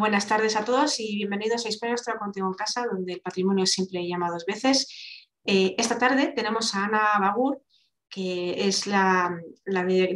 buenas tardes a todos y bienvenidos a España, Nuestra Contigo en Casa, donde el patrimonio es siempre llama dos veces. Eh, esta tarde tenemos a Ana Bagur, que es la,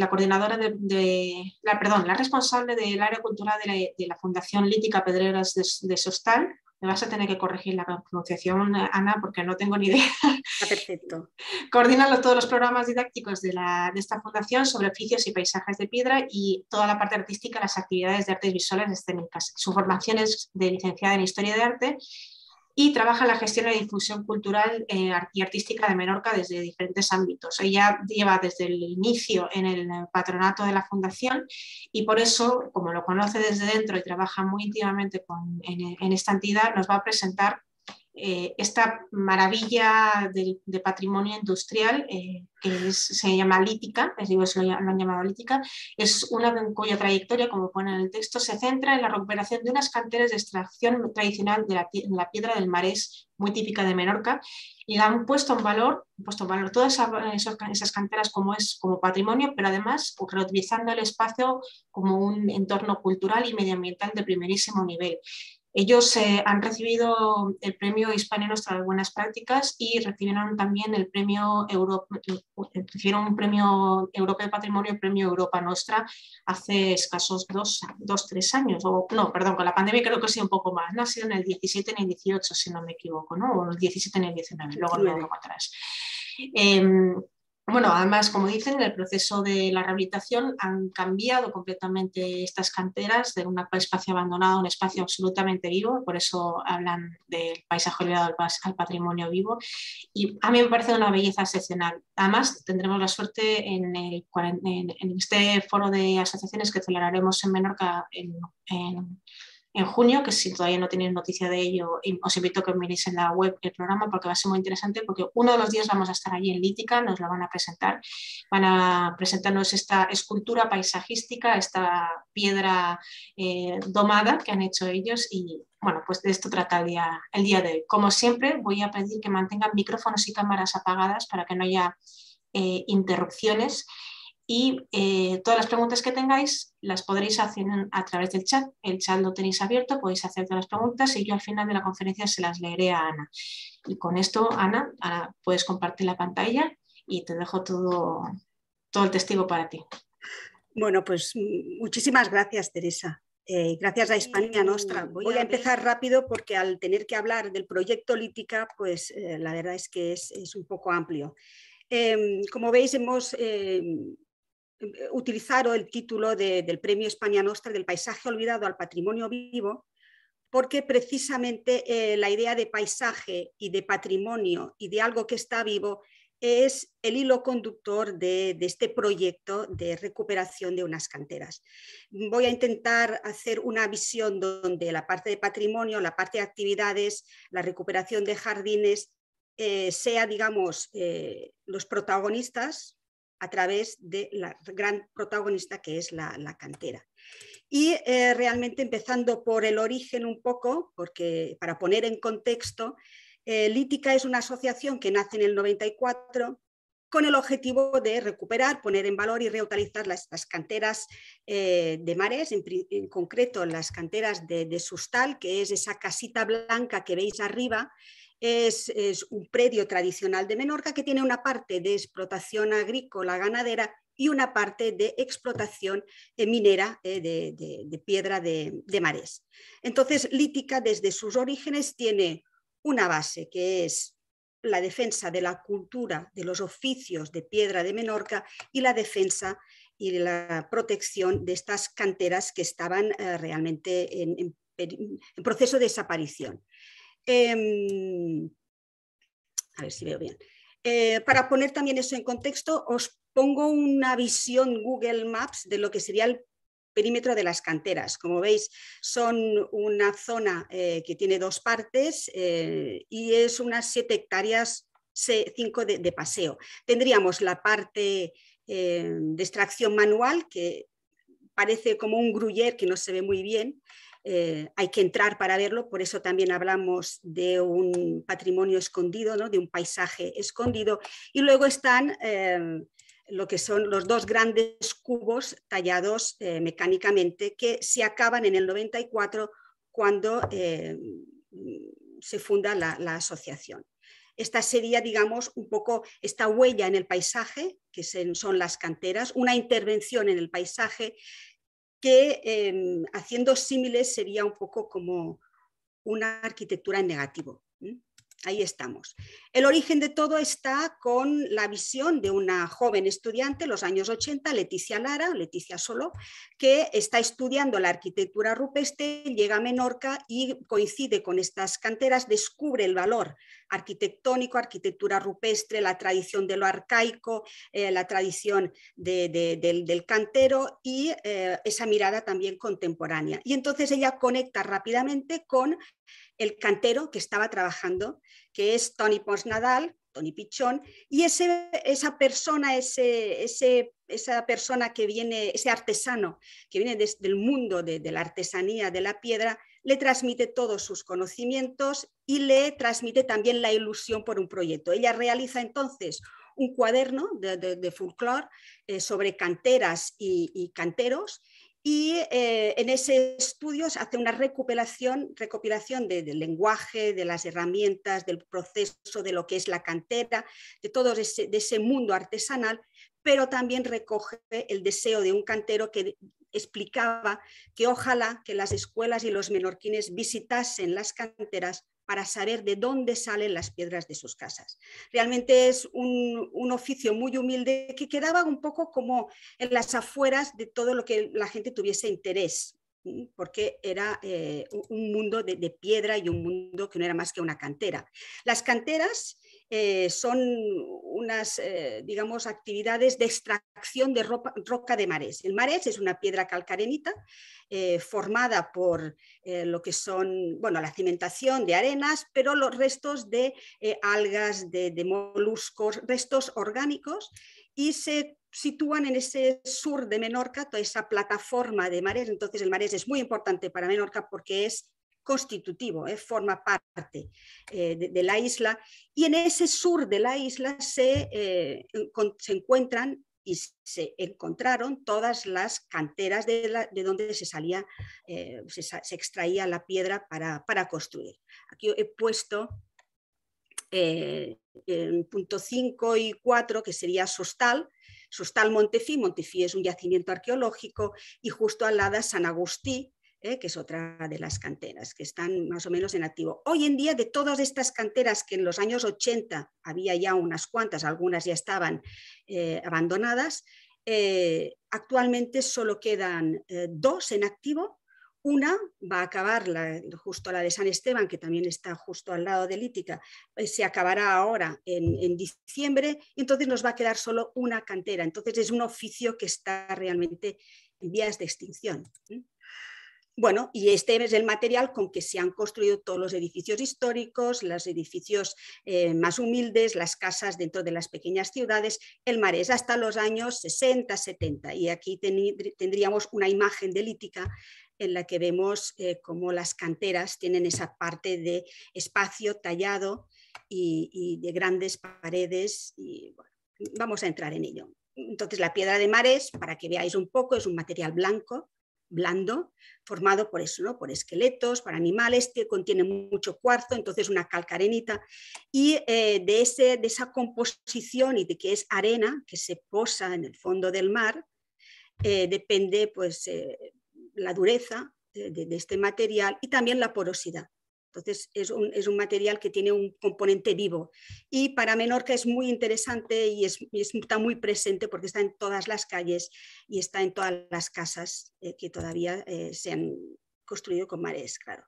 coordinadora de, la, perdón, la responsable del área cultural de la, Fundación Lítica Pedreras de, de, Sostal me vas a tener que corregir la pronunciación, Ana, porque no tengo ni idea. Está ah, perfecto. Coordinando todos los programas didácticos de, de esta fundación sobre oficios y paisajes de piedra y toda la parte artística, las actividades de artes visuales escénicas. Este Su formación es de licenciada en Historia de Arte y trabaja en la gestión de difusión cultural eh, y artística de Menorca desde diferentes ámbitos. Ella lleva desde el inicio en el patronato de la fundación y por eso, como lo conoce desde dentro y trabaja muy íntimamente con, en esta entidad, nos va a presentar eh, esta maravilla de, patrimonio industrial, eh, que se llama Lítica, es, digo, han llamado Lítica, es una cuya trayectoria, como pone en el texto, se centra en la recuperación de unas canteras de extracción tradicional de la, piedra del marés, muy típica de Menorca, y la han puesto en valor, puesto valor todas esas, canteras como, es, como patrimonio, pero además reutilizando el espacio como un entorno cultural y medioambiental de primerísimo nivel. Ellos eh, han recibido el premio Hispania Nostra de Buenas Prácticas y recibieron también el premio Europa, recibieron un premio europa de Patrimonio el premio Europa Nostra hace escasos dos, dos, tres años, o no, perdón, con la pandemia creo que ha sido un poco más, no ha sido en el 17 ni el 18, si no me equivoco, ¿no? o en el 17 ni el 19, luego lo no, atrás. Em, bueno, además, como dicen, en el proceso de la rehabilitación han cambiado completamente estas canteras de un espacio abandonado a un espacio absolutamente vivo, por eso hablan del paisaje olvidado al, patrimonio vivo, y a mí me parece una belleza excepcional. Además, tendremos la suerte en, el, en este foro de asociaciones que celebraremos en Menorca en en junio, que si todavía no tenéis noticia de ello, os invito a que miréis en la web el programa porque va a ser muy interesante porque uno de los días vamos a estar allí en Lítica, nos la van a presentar, van a presentarnos esta escultura paisajística, esta piedra eh, domada que han hecho ellos y bueno, pues de esto trata el día, de hoy. Como siempre, voy a pedir que mantengan micrófonos y cámaras apagadas para que no haya eh, interrupciones y eh, todas las preguntas que tengáis las podréis hacer a través del chat. El chat lo tenéis abierto, podéis hacer todas las preguntas y yo al final de la conferencia se las leeré a Ana. Y con esto, Ana, ahora puedes compartir la pantalla y te dejo todo, todo el testigo para ti. Bueno, pues mm, muchísimas gracias, Teresa. Eh, gracias a Hispania mm, Nostra. Voy, a, empezar rápido porque al tener que hablar del proyecto Lítica, pues eh, la verdad es que es, es un poco amplio. Em, como veis, hemos em, utilizar el título del Premio España Nostra del paisaje olvidado al patrimonio vivo, porque precisamente eh, la idea de paisaje y de patrimonio y de algo que está vivo es el hilo conductor de, este proyecto de recuperación de unas canteras. Voy a intentar hacer una visión donde la parte de patrimonio, la parte de actividades, la recuperación de jardines, eh, sea, digamos, eh, los protagonistas, a través de la gran protagonista que es la, cantera. Y eh, realmente empezando por el origen un poco, porque para poner en contexto, eh, Lítica es una asociación que nace en el 94 con el objetivo de recuperar, poner en valor y reutilizar las, canteras eh, de mares, en, concreto las canteras de Sustal, que es esa casita blanca que veis arriba, es, un predio tradicional de Menorca que tiene una parte de explotación agrícola ganadera y una parte de explotación eh, minera eh, de, piedra de, de, marés. Entonces, Lítica desde sus orígenes tiene una base que es la defensa de la cultura, de los oficios de piedra de Menorca y la defensa y la protección de estas canteras que estaban eh, realmente en, proceso de desaparición. Em, a ver si veo bien. Eh, para poner también eso en contexto, os pongo una visión Google Maps de lo que sería el perímetro de las canteras. Como veis, son una zona eh, que tiene dos partes eh, y es unas 7 hectáreas, 5 de, de, paseo. Tendríamos la parte em, de extracción manual, que parece como un gruyer que no se ve muy bien, eh, hay que entrar para verlo, por eso también hablamos de un patrimonio escondido, de un paisaje escondido. Y luego están eh, lo que son los dos grandes cubos tallados eh, mecánicamente que se acaban en el 94 cuando se funda la, la asociación. Esta sería, digamos, un poco esta huella en el paisaje, que son las canteras, una intervención en el paisaje que em, haciendo símiles sería un poco como una arquitectura en negativo. Ahí estamos. El origen de todo está con la visión de una joven estudiante, los años 80, Leticia Lara, Leticia Solo, que está estudiando la arquitectura rupestre, llega a Menorca y coincide con estas canteras, descubre el valor arquitectónico, arquitectura rupestre, la tradición de lo arcaico, eh, la tradición del, cantero y eh, esa mirada también contemporánea. Y entonces ella conecta rápidamente con el cantero que estaba trabajando, que es Tony Nadal, Tony Pichón, y ese, esa persona, ese, esa persona que viene, ese artesano que viene desde el mundo de la artesanía de la piedra, le transmite todos sus conocimientos y le transmite también la ilusión por un proyecto. Ella realiza entonces un cuaderno de, de, folclore eh, sobre canteras y, canteros y eh, en ese estudio hace una recopilación, recopilación del lenguaje, de las herramientas, del proceso, de lo que es la cantera, de todo ese, de ese mundo artesanal, pero también recoge el deseo de un cantero que explicaba que ojalá que las escuelas y los menorquines visitasen las canteras para saber de dónde salen las piedras de sus casas. Realmente es un, oficio muy humilde que quedaba un poco como en las afueras de todo lo que la gente tuviese interés, porque era eh, un mundo de, piedra y un mundo que no era más que una cantera. Las canteras eh, son unas, eh, digamos, actividades de extracción de roca de mares. El mares es una piedra calcarenita eh, formada por lo que son, bueno, la cimentación de arenas, pero los restos de algas, de, de moluscos, restos orgánicos y se sitúan en ese sur de Menorca, toda esa plataforma de mares. Entonces el mares es muy importante para Menorca porque es constitutivo, eh, forma parte eh, de, la isla. Y en ese sur de la isla se, eh, se encuentran y se encontraron todas las canteras de, donde se salía, se, extraía la piedra para, para construir. Aquí he puesto en punto 5 y 4, que sería Sostal, Sostal Montefi. Montefi es un yacimiento arqueológico, y justo al lado San Agustí, ¿eh? que es otra de las canteras que están más o menos en activo. Hoy en día, de todas estas canteras que en los años 80 había ya unas cuantas, algunas ya estaban eh, abandonadas, eh, actualmente solo quedan dos en activo. Una va a acabar justo la de San Esteban, que también está justo al lado de Lítica, se acabará ahora en, diciembre, y entonces nos va a quedar solo una cantera. Entonces es un oficio que está realmente en vías de extinción. Bueno, y este es el material con que se han construido todos los edificios históricos, los edificios eh, más humildes, las casas dentro de las pequeñas ciudades, el es hasta los años 60, 70. Y aquí tendríamos una imagen delítica en la que vemos eh, cómo las canteras tienen esa parte de espacio tallado y, de grandes paredes. Y vamos a entrar en ello. Entonces, la piedra de mares, para que veáis un poco, es un material blanco blando, formado por eso, por esqueletos, para animales, que contiene mucho cuarzo, entonces una calcarenita. Y eh, de, ese, esa composición y de que es arena que se posa en el fondo del mar, eh, depende pues, eh, la dureza de, este material y también la porosidad. Entonces, es un, material que tiene un componente vivo. Y para Menorca es muy interesante y, está muy presente porque está en todas las calles y está en todas las casas eh, que todavía eh, se han construido con mares, claro.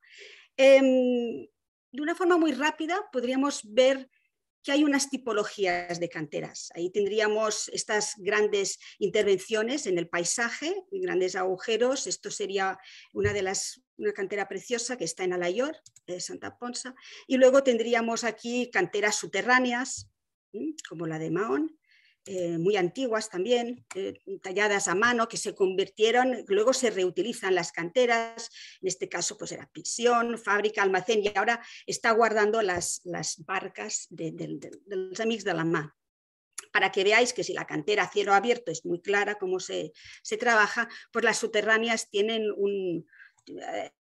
Em, de una forma muy rápida podríamos ver que hay unas tipologías de canteras. Ahí tendríamos estas grandes intervenciones en el paisaje, grandes agujeros. Esto sería una de las una cantera preciosa que está en Alayor, de Santa Ponsa. Y luego tendríamos aquí canteras subterráneas, como la de Mahón, eh, muy antiguas también, eh, talladas a mano, que se convirtieron, luego se reutilizan las canteras, en este caso pues era prisión, fábrica, almacén y ahora está guardando las, las barcas de, los amigos de la mar para que veáis que si la cantera a cielo abierto es muy clara cómo se, se trabaja, pues las subterráneas tienen un,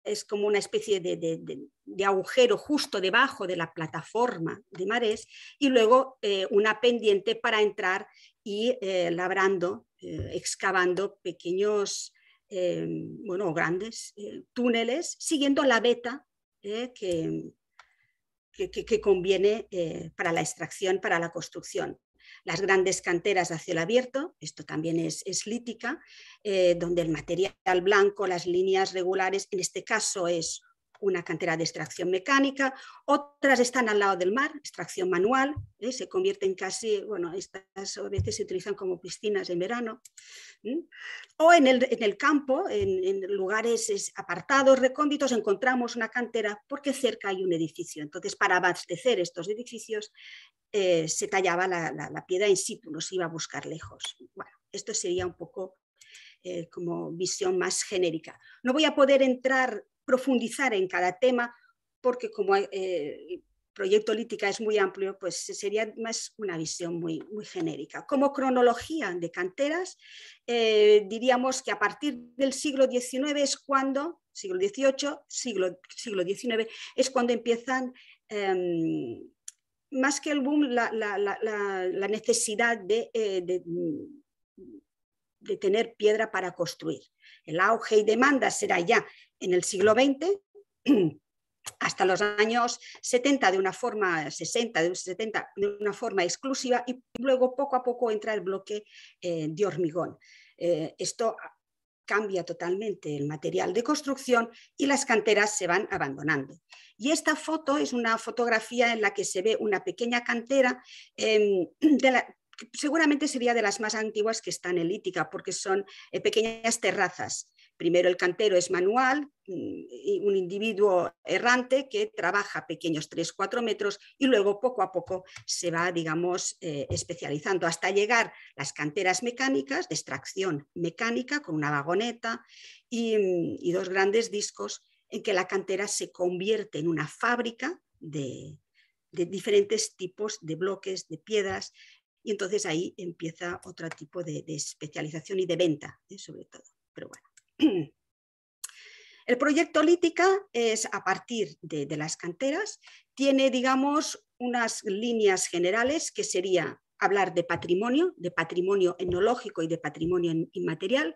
es como una especie de, agujero justo debajo de la plataforma de marés y luego eh, una pendiente para entrar y eh, labrando, eh, excavando pequeños, bueno, grandes túneles, siguiendo la beta que, conviene para la extracción, para la construcción las grandes canteras hacia el abierto, esto también es, lítica, eh, donde el material blanco, las líneas regulares, en este caso es una cantera de extracción mecánica, otras están al lado del mar, extracción manual, ¿eh? se convierten casi, bueno, estas a veces se utilizan como piscinas en verano, o en el, campo, en, lugares apartados, recónditos, encontramos una cantera porque cerca hay un edificio. Entonces, para abastecer estos edificios eh, se tallaba la, la, piedra in situ, no se iba a buscar lejos. Bueno, esto sería un poco... Eh, como visión más genérica. No voy a poder entrar profundizar en cada tema, porque como eh, el proyecto Lítica es muy amplio, pues sería más una visión muy, muy genérica. Como cronología de canteras, eh, diríamos que a partir del siglo XIX es cuando, siglo XVIII, siglo, siglo XIX, es cuando empiezan... Em, más que el boom, la, necesidad eh, de de tener piedra para construir. El auge y demanda será ya en el siglo XX hasta los años 70 de una forma 60 de 70 de una forma exclusiva y luego poco a poco entra el bloque eh, de hormigón eh, esto cambia totalmente el material de construcción y las canteras se van abandonando. Y esta foto es una fotografía en la que se ve una pequeña cantera em, de seguramente sería de las más antiguas que están en Lítica, porque son eh, pequeñas terrazas Primero el cantero es manual, mm, un individuo errante que trabaja pequeños 3-4 metros y luego poco a poco se va, digamos, eh, especializando hasta llegar las canteras mecánicas de extracción mecánica con una vagoneta mm, y, dos grandes discos en que la cantera se convierte en una fábrica de, diferentes tipos de bloques, de piedras, y entonces ahí empieza otro tipo de, especialización y de venta, eh, sobre todo. Pero bueno. El proyecto Lítica es a partir de, las canteras, tiene, digamos, unas líneas generales que sería hablar de patrimonio, de patrimonio etnológico y de patrimonio inmaterial.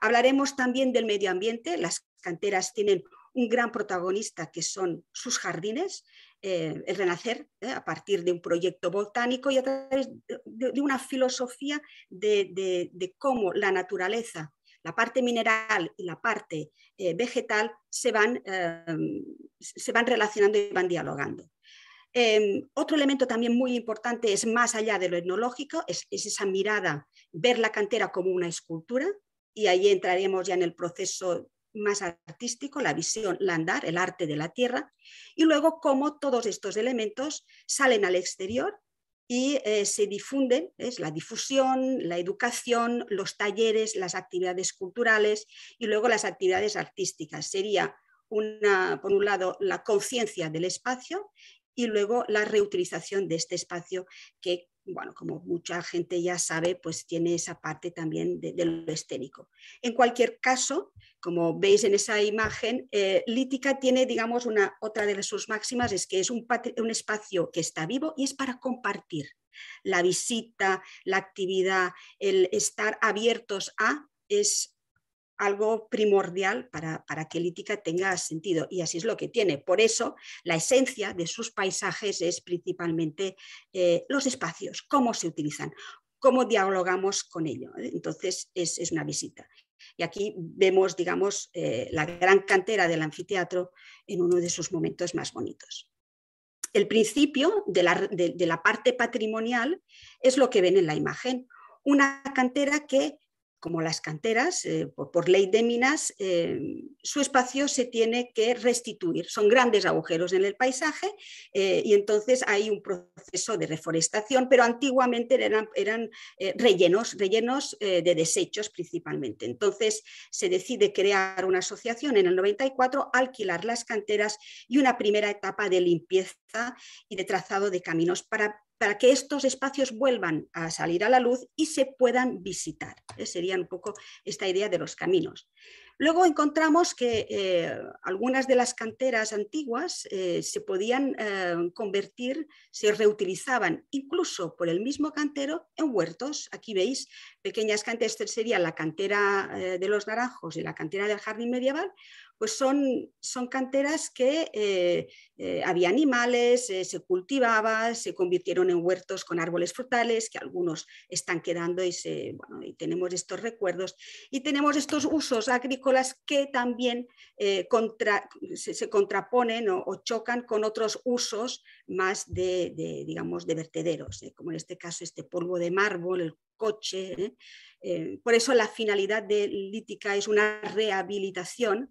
Hablaremos también del medio ambiente. Las canteras tienen un gran protagonista que son sus jardines, eh, el renacer eh, a partir de un proyecto botánico y a través de, una filosofía de, cómo la naturaleza la parte mineral y la parte eh, vegetal se van, em, se van relacionando y van dialogando. Em, otro elemento también muy importante es más allá de lo etnológico, es, esa mirada, ver la cantera como una escultura, y ahí entraremos ya en el proceso más artístico, la visión, andar, el arte de la tierra, y luego cómo todos estos elementos salen al exterior y eh, se difunden, es la difusión, la educación, los talleres, las actividades culturales y luego las actividades artísticas. Sería una, por un lado, la conciencia del espacio y luego la reutilización de este espacio que bueno, como mucha gente ya sabe, pues tiene esa parte también de, lo esténico. En cualquier caso, como veis en esa imagen, eh, Lítica tiene, digamos, una, otra de sus máximas es que es un, un espacio que está vivo y es para compartir la visita, la actividad, el estar abiertos a es algo primordial para, para que Lítica tenga sentido y así es lo que tiene. Por eso la esencia de sus paisajes es principalmente eh, los espacios, cómo se utilizan, cómo dialogamos con ello. ¿eh? Entonces es, una visita. Y aquí vemos, digamos, eh, la gran cantera del anfiteatro en uno de sus momentos más bonitos. El principio de la, de la parte patrimonial es lo que ven en la imagen, una cantera que como las canteras, eh, por, ley de minas, eh, su espacio se tiene que restituir. Son grandes agujeros en el paisaje eh, y entonces hay un proceso de reforestación, pero antiguamente eran, eran rellenos, rellenos de desechos principalmente. Entonces se decide crear una asociación en el 94, alquilar las canteras y una primera etapa de limpieza y de trazado de caminos para para que estos espacios vuelvan a salir a la luz y se puedan visitar. ¿eh? sería un poco esta idea de los caminos. Luego encontramos que eh, algunas de las canteras antiguas eh, se podían convertir, se reutilizaban incluso por el mismo cantero en huertos. Aquí veis pequeñas canteras, esta sería la cantera de los naranjos y la cantera del jardín medieval, pues son, canteras que eh, eh, había animales, eh, se cultivaba, se convirtieron en huertos con árboles frutales, que algunos están quedando y, tenemos estos recuerdos. Y tenemos estos usos agrícolas que también se, contraponen o, chocan con otros usos más de, digamos, de vertederos, como en este caso este polvo de mármol, el coche. por eso la finalidad de Lítica es una rehabilitación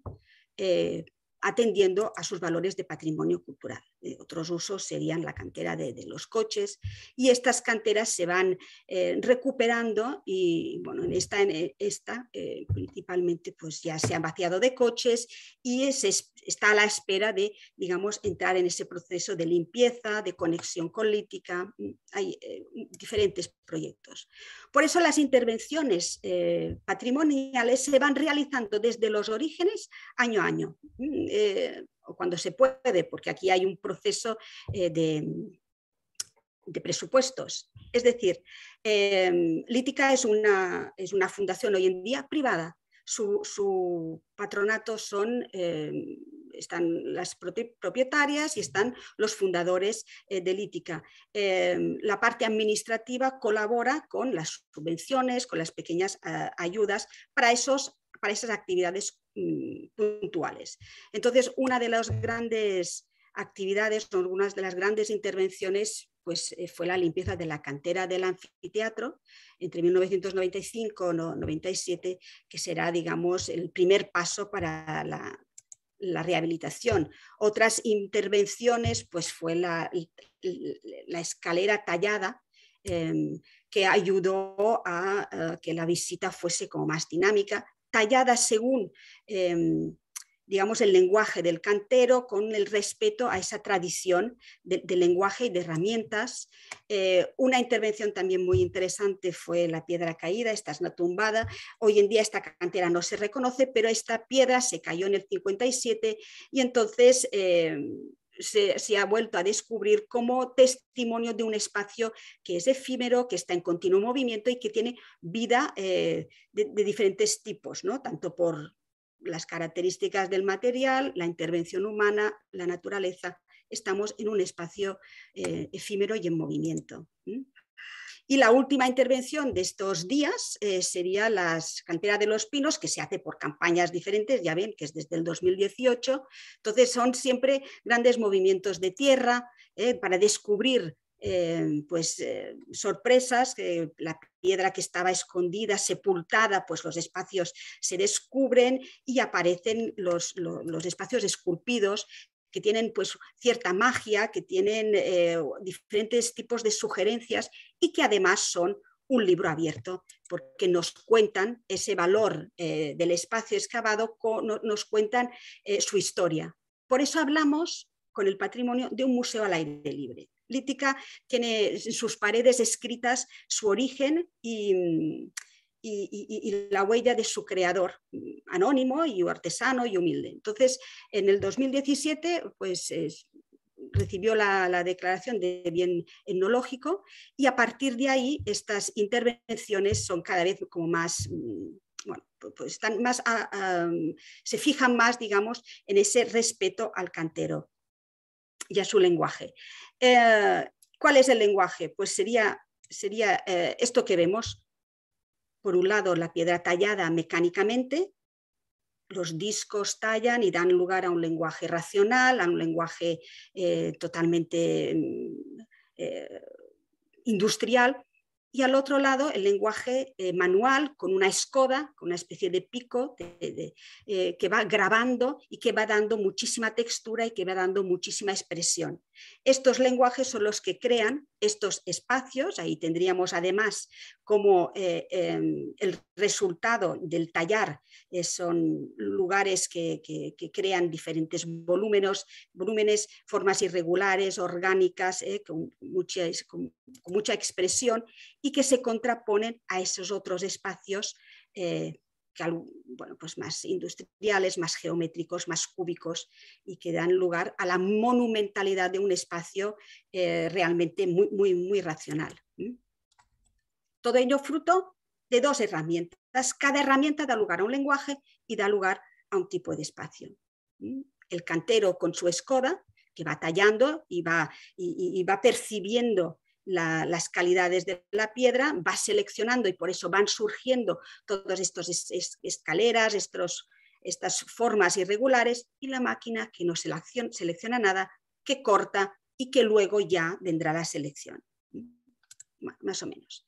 eh, atendiendo a sus valores de patrimonio cultural. Eh, otros usos serían la cantera de, los coches y estas canteras se van eh, recuperando y bueno, en esta, en eh, esta principalmente pues ya se han vaciado de coches y es, está a la espera de, digamos, entrar en ese proceso de limpieza, de conexión con lítica, mm, hay diferentes proyectos. Por eso las intervenciones patrimoniales se van realizando desde los orígenes año a año. Mm, cuando se puede, porque aquí hay un proceso eh, de, presupuestos. Es decir, em, Lítica es una, es una, fundación hoy en día privada. Su, patronato son, em, están las propietarias y están los fundadores eh, de Lítica. Em, la parte administrativa colabora con las subvenciones, con las pequeñas eh, ayudas para, esos, para esas actividades Mm, puntuales. Entonces, una de las grandes actividades, algunas de las grandes intervenciones, pues eh, fue la limpieza de la cantera del anfiteatro entre 1995 y 97, que será, digamos, el primer paso para la, rehabilitación. Otras intervenciones, pues fue la, escalera tallada, em, que ayudó a, a que la visita fuese como más dinámica talladas según, em, digamos, el lenguaje del cantero, con el respeto a esa tradición de lenguaje y de herramientas. Eh, una intervención también muy interesante fue la piedra caída, esta es la tumbada. Hoy en día esta cantera no se reconoce, pero esta piedra se cayó en el 57 y entonces... Em, se, ha vuelto a descubrir como testimonio de un espacio que es efímero, que está en continuo movimiento y que tiene vida eh, de, diferentes tipos, ¿no? tanto por las características del material, la intervención humana, la naturaleza. Estamos en un espacio eh, efímero y en movimiento. Y la última intervención de estos días eh, sería las canteras de los pinos, que se hace por campañas diferentes, ya ven que es desde el 2018. Entonces son siempre grandes movimientos de tierra eh, para descubrir eh, pues sorpresas, la piedra que estaba escondida, sepultada, pues los espacios se descubren y aparecen los, los espacios esculpidos que tienen pues cierta magia, que tienen diferentes tipos de sugerencias y que además son un libro abierto, porque nos cuentan ese valor eh, del espacio excavado, nos cuentan eh, su historia. Por eso hablamos con el patrimonio de un museo al aire libre. Lítica tiene en sus paredes escritas su origen y, la huella de su creador anónimo y artesano y humilde. Entonces, en el 2017, pues recibió la, declaración de bien etnológico y a partir de ahí estas intervenciones son cada vez como más, mm, bueno, pues están más ah, se fijan más, digamos, en ese respeto al cantero y a su lenguaje. Eh, ¿Cuál es el lenguaje? Pues sería, eh, esto que vemos, por un lado la piedra tallada mecánicamente, los discos tallan y dan lugar a un lenguaje racional, a un lenguaje eh, totalmente mm, eh, industrial, y al otro lado el lenguaje eh, manual con una escoda, con una especie de pico que va grabando y que va dando muchísima textura y que va dando muchísima expresión. Estos lenguajes son los que crean estos espacios, ahí tendríamos además como eh, em, el resultado del tallar, eh, son lugares que, crean diferentes volúmenes, volúmenes formas irregulares, orgánicas, eh, con, con, mucha expresión y que se contraponen a esos otros espacios bueno, pues más industriales, más geométricos, más cúbicos y que dan lugar a la monumentalidad de un espacio eh, realmente muy, muy, muy racional. Todo ello fruto de dos herramientas. Cada herramienta da lugar a un lenguaje y da lugar a un tipo de espacio. El cantero con su escoda, que va tallando y va, y va percibiendo las calidades de la piedra, va seleccionando y por eso van surgiendo todas estas escaleras, estos, estas formas irregulares y la máquina que no selecciona, nada, que corta y que luego ya vendrá la selección, más o menos.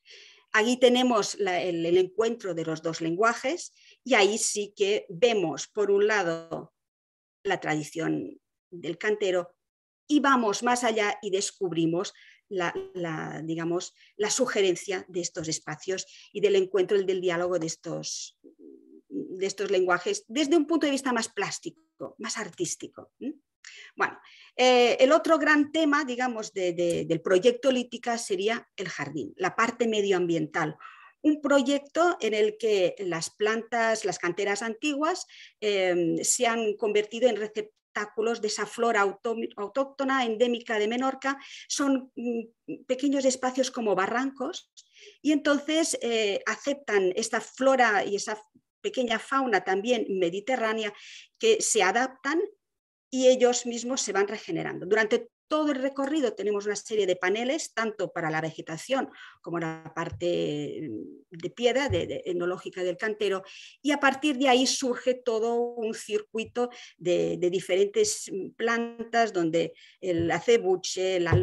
Aquí tenemos el, encuentro de los dos lenguajes y ahí sí que vemos, por un lado, la tradición del cantero y vamos más allá y descubrimos la, digamos, la sugerencia de estos espacios y del encuentro del diálogo de estos, de estos lenguajes desde un punto de vista más plástico, más artístico. Bueno, eh, el otro gran tema, digamos, del proyecto Lítica sería el jardín, la parte medioambiental un proyecto en el que las plantas, las canteras antiguas, em, se han convertido en receptáculos de esa flora autóctona endémica de Menorca. Son mm, pequeños espacios como barrancos y entonces eh, aceptan esta flora y esa pequeña fauna también mediterránea que se adaptan y ellos mismos se van regenerando. Durante todo el recorrido tenemos una serie de paneles, tanto para la vegetación como la parte mm, de piedra de, etnológica del cantero, y a partir de ahí surge todo un circuito de, diferentes mm, plantas, donde el acebuche, la,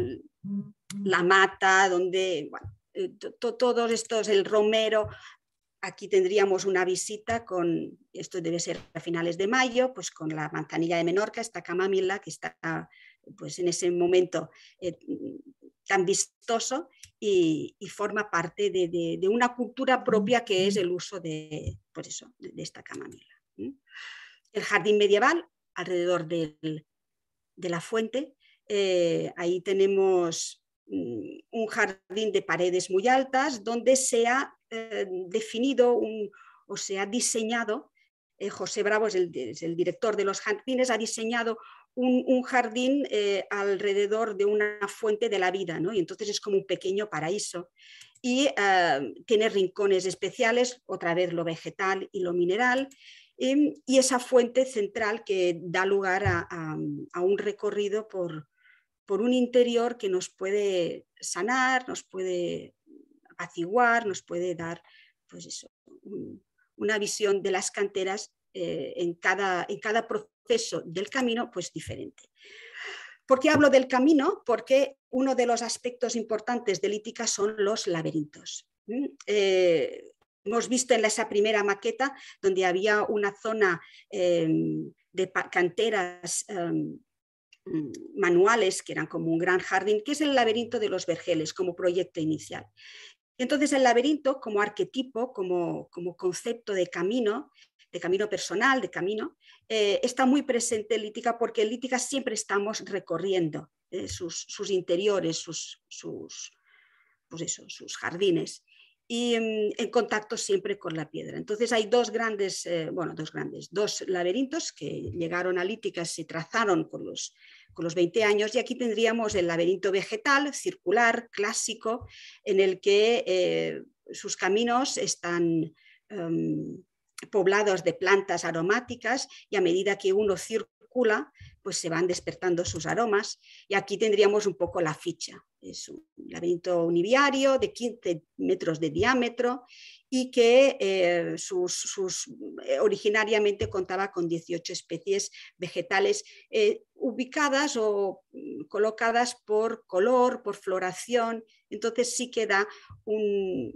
mata, donde eh, todos estos, el romero, aquí tendríamos una visita con, esto debe ser a finales de mayo, pues con la manzanilla de Menorca, esta camamila que está pues, en ese momento eh, tan vistoso y, forma parte de, una cultura propia que es el uso de, por pues eso, de, esta camamila. El jardín medieval, alrededor de la fuente, eh, ahí tenemos mm, un jardín de paredes muy altas donde se ha eh, definido o se ha diseñado, José Bravo es el, director de los jardines, ha diseñado un, jardín eh, alrededor de una fuente de la vida, ¿no? Y entonces es como un pequeño paraíso. Y eh, tiene rincones especiales, otra vez lo vegetal y lo mineral, y esa fuente central que da lugar a, un recorrido por, un interior que nos puede sanar, nos puede apaciguar, nos puede dar pues eso, una visión de las canteras eh, en, cada, proceso del camino, pues diferente. ¿Por qué hablo del camino? Porque uno de los aspectos importantes de Lítica son los laberintos. Mm, eh, hemos visto en esa primera maqueta donde había una zona em, de canteras em, manuales, que eran como un gran jardín, que es el laberinto de los vergeles como proyecto inicial. Entonces el laberinto como arquetipo, como concepto de camino, de camino personal, de camino, eh, está muy presente en Lítica porque en Lítica siempre estamos recorriendo eh, sus, interiores, sus, sus, pues sus jardines y mm, en contacto siempre con la piedra. Entonces hay dos grandes, eh, bueno, dos grandes, dos laberintos que llegaron a Lítica, se trazaron con los, los 20 años y aquí tendríamos el laberinto vegetal, circular, clásico, en el que sus caminos están, em, poblados de plantas aromáticas y a medida que uno circula, pues se van despertando sus aromas. Y aquí tendríamos un poco la ficha es un laberinto univiario de 15 metros de diámetro y que eh, sus, eh, originariamente contaba con 18 especies vegetales eh, ubicadas o mm, colocadas por color, por floración. Entonces sí queda un...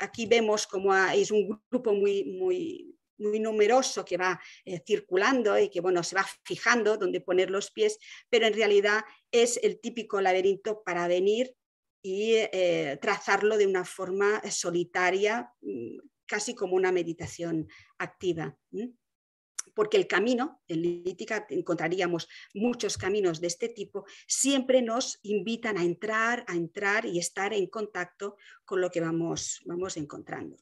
Aquí vemos como es un grupo muy, muy muy numeroso que va eh, circulando y que bueno, se va fijando dónde poner los pies, pero en realidad es el típico laberinto para venir y eh, trazarlo de una forma solitaria, mm, casi como una meditación activa. porque el camino, en Lítica encontraríamos muchos caminos de este tipo, siempre nos invitan a entrar, a entrar y estar en contacto con lo que vamos, vamos encontrando.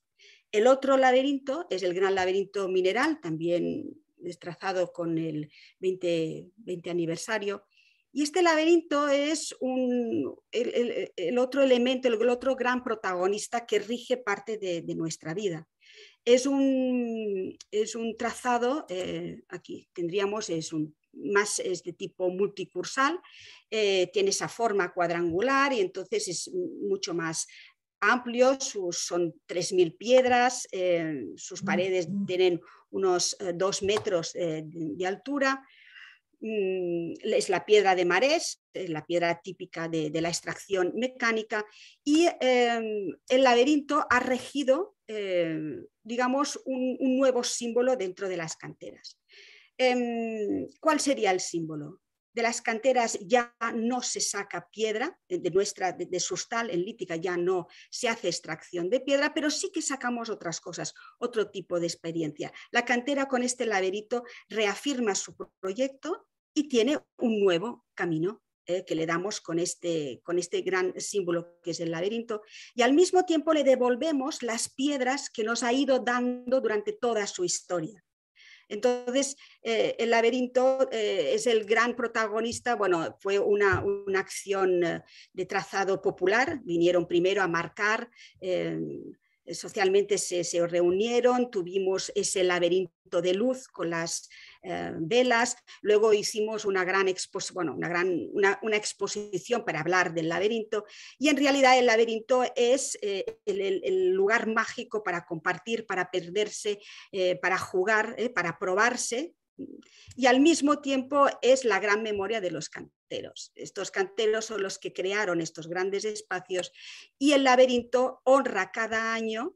El otro laberinto es el gran laberinto mineral, también trazado con el 20, aniversario. Y este laberinto es un, el, otro elemento, el, otro gran protagonista que rige parte de, nuestra vida. Es un, es un trazado, eh, aquí tendríamos, es un más es de tipo multicursal, eh, tiene esa forma cuadrangular y entonces es mucho más amplio, son 3.000 piedras, eh, sus paredes tienen unos 2 eh, metros eh, de, altura. Mm, es la piedra de marés, la piedra típica de, la extracción mecánica, y em, el laberinto ha regido, em, digamos, un, nuevo símbolo dentro de las canteras. Em, ¿Cuál sería el símbolo? de las canteras ya no se saca piedra, de nuestra, de, sustal en lítica ya no se hace extracción de piedra, pero sí que sacamos otras cosas, otro tipo de experiencia. La cantera con este laberinto reafirma su proyecto y tiene un nuevo camino eh, que le damos con este, con este gran símbolo que es el laberinto. Y al mismo tiempo le devolvemos las piedras que nos ha ido dando durante toda su historia. Entonces, eh, el laberinto eh, es el gran protagonista, bueno, fue una, una acción eh, de trazado popular, vinieron primero a marcar. socialmente se, se, reunieron, tuvimos ese laberinto de luz con las eh, velas. Luego hicimos una gran, bueno, una, gran una, exposición para hablar del laberinto y en realidad el laberinto es eh, el, lugar mágico para compartir, para perderse, eh, para jugar, para probarse, y al mismo tiempo es la gran memoria de los canteros. Estos canteros son los que crearon estos grandes espacios y el laberinto honra cada año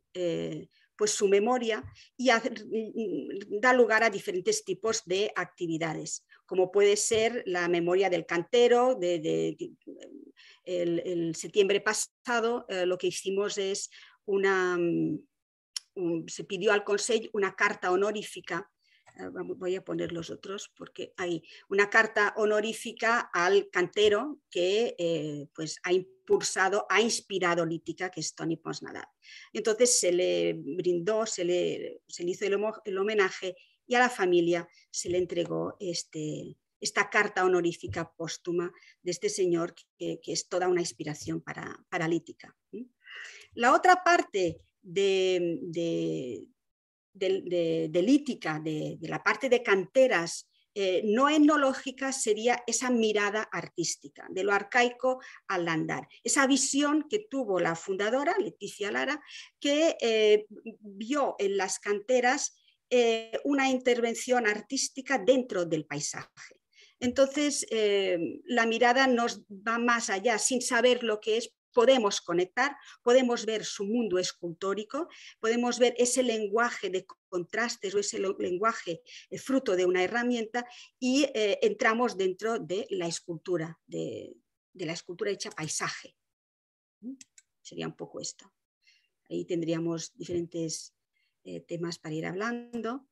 pues, su memoria y mm, da lugar a diferentes tipos de actividades, como puede ser la memoria del cantero, de, el, septiembre pasado eh, lo que hicimos es una... Mm, se pidió al Consejo una carta honorífica Ah, voy a poner los otros porque hay una carta honorífica al cantero que eh, pues ha impulsado, ha inspirado Lítica, que es Tony Nadal. Entonces se le brindó, se le, hizo el, homenaje y a la familia se le entregó este, esta carta honorífica póstuma de este señor que, es toda una inspiración para, para Lítica. La otra parte de de, de, lítica, de, la parte de canteras eh, no etnológicas sería esa mirada artística, de lo arcaico al andar. Esa visión que tuvo la fundadora, Leticia Lara, que eh, vio en las canteras eh, una intervención artística dentro del paisaje. Entonces, la mirada nos va más allá, sin saber lo que es, podemos conectar, podemos ver su mundo escultórico, podemos ver ese lenguaje de contrastes o ese lenguaje eh, fruto de una herramienta y eh, entramos dentro de la escultura, de, la escultura hecha paisaje. ¿Mm? Sería un poco esto. Ahí tendríamos diferentes eh, temas para ir hablando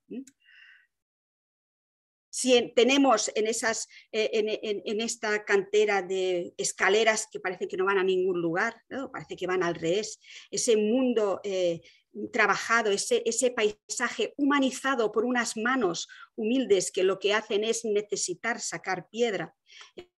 si tenemos en, esas, eh, en, esta cantera de escaleras que parece que no van a ningún lugar, parece que van al revés, ese mundo eh, trabajado, ese, ese paisaje humanizado por unas manos humildes que lo que hacen es necesitar sacar piedra.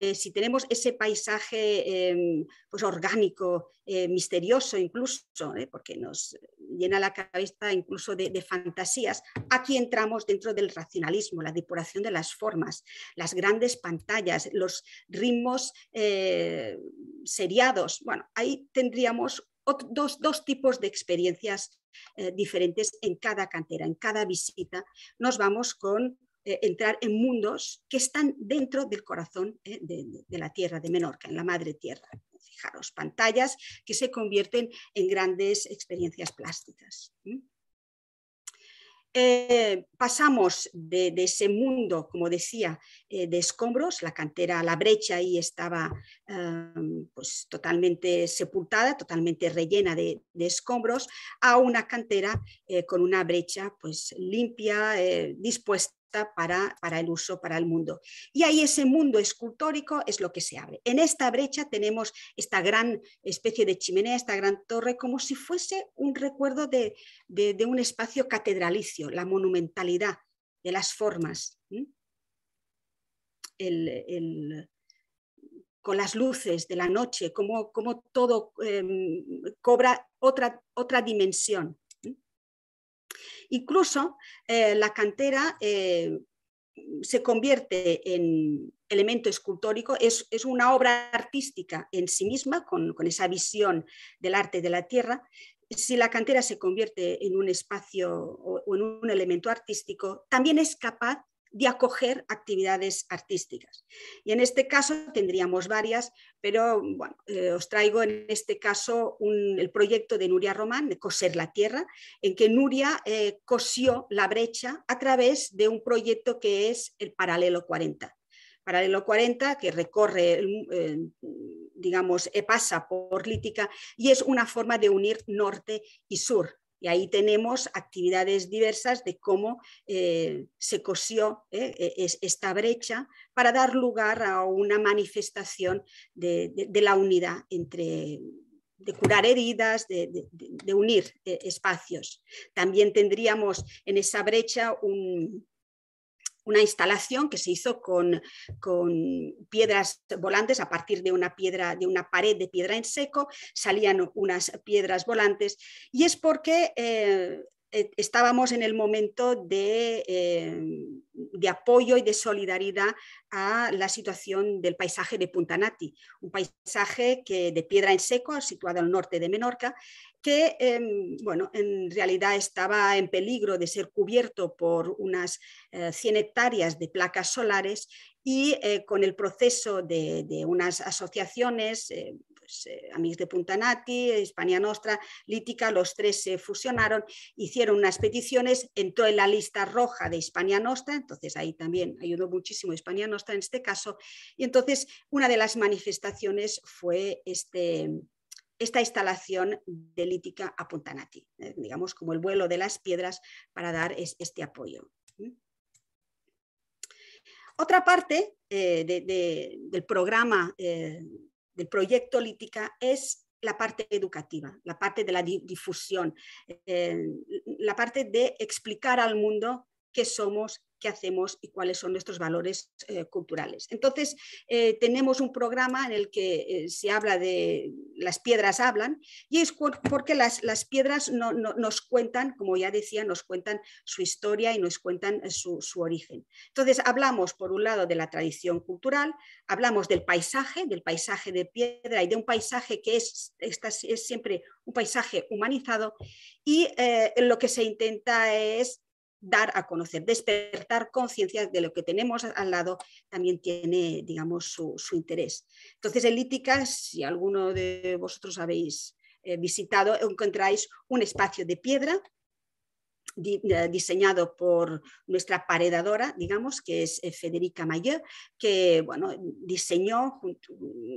Eh, si tenemos ese paisaje em, pues orgánico, eh, misterioso incluso, eh, porque nos llena la cabeza incluso de, de, fantasías, aquí entramos dentro del racionalismo, la depuración de las formas, las grandes pantallas, los ritmos seriados. Bueno, ahí tendríamos dos, tipos de experiencias eh, diferentes en cada cantera, en cada visita. Nos vamos con eh, entrar en mundos que están dentro del corazón eh, de, la tierra de Menorca, en la madre tierra. Fijaros, pantallas que se convierten en grandes experiencias plásticas. Eh, pasamos de, ese mundo, como decía, eh, de escombros, la cantera, la brecha ahí estaba em, pues, totalmente sepultada, totalmente rellena de, de escombros, a una cantera eh, con una brecha pues, limpia, dispuesta para, el uso, para el mundo. Y ahí ese mundo escultórico es lo que se abre. En esta brecha tenemos esta gran especie de chimenea, esta gran torre, como si fuese un recuerdo de, de, un espacio catedralicio, la monumentalidad de las formas. con las luces de la noche, como, todo em, cobra otra, otra dimensión. Incluso eh, la cantera eh, se convierte en elemento escultórico, es, una obra artística en sí misma, con, esa visión del arte de la tierra. Si la cantera se convierte en un espacio o, o en un elemento artístico, también es capaz de acoger actividades artísticas. Y en este caso tendríamos varias, pero eh, os traigo en este caso el proyecto de Nuria Román, de Coser la Tierra, en que Nuria eh, cosió la brecha a través de un proyecto que es el Paralelo 40. Paralelo 40, que recorre, digamos, eh, pasa por Lítica y es una forma de unir norte y sur. Y ahí tenemos actividades diversas de cómo eh, se cosió eh, e-, esta brecha para dar lugar a una manifestación de, la unidad entre de curar heridas, de unir eh, espacios. También tendríamos en esa brecha un, una instalación que se hizo con, piedras volantes a partir de una piedra, de una pared de piedra en seco, salían unas piedras volantes, y es porque eh, eh, estábamos en el momento de, eh, de, apoyo y de solidaridad a la situación del paisaje de Puntanati, un paisaje que, de piedra en seco situado al norte de Menorca que em, bueno, en realidad estaba en peligro de ser cubierto por unas 100 eh, hectáreas de placas solares y eh, con el proceso de, unas asociaciones, eh, pues, Amigos de Puntanati, Hispania Nostra, Lítica, los tres se fusionaron, hicieron unas peticiones, entró en la lista roja de Hispania Nostra, entonces ahí también ayudó muchísimo Hispania Nostra en este caso, y entonces una de las manifestaciones fue este esta instalación de lítica a Puntanati, eh, digamos como el vuelo de las piedras para dar este apoyo. Otra parte eh, del programa, eh, del proyecto Lítica, es la parte educativa, la parte de la difusión, la parte de explicar al mundo qué somos, qué hacemos y cuáles son nuestros valores eh, culturales. Entonces, eh, tenemos un programa en el que eh, se habla de las piedras hablan y es porque las, las piedras nos cuentan, como ya decía, nos cuentan su historia y nos cuentan su, su, origen. Entonces, hablamos por un lado de la tradición cultural, hablamos del paisaje, del paisaje de piedra y de un paisaje que es, esta, es siempre un paisaje humanizado y lo que se intenta es dar a conocer, despertar conciencia de lo que tenemos al lado también tiene, digamos, su, su interés. Entonces, en Lítica, si alguno de vosotros habéis eh, visitado, encontráis un espacio de piedra eh, diseñado por nuestra paredadora, digamos, que es eh, Federica Mayer, que bueno, diseñó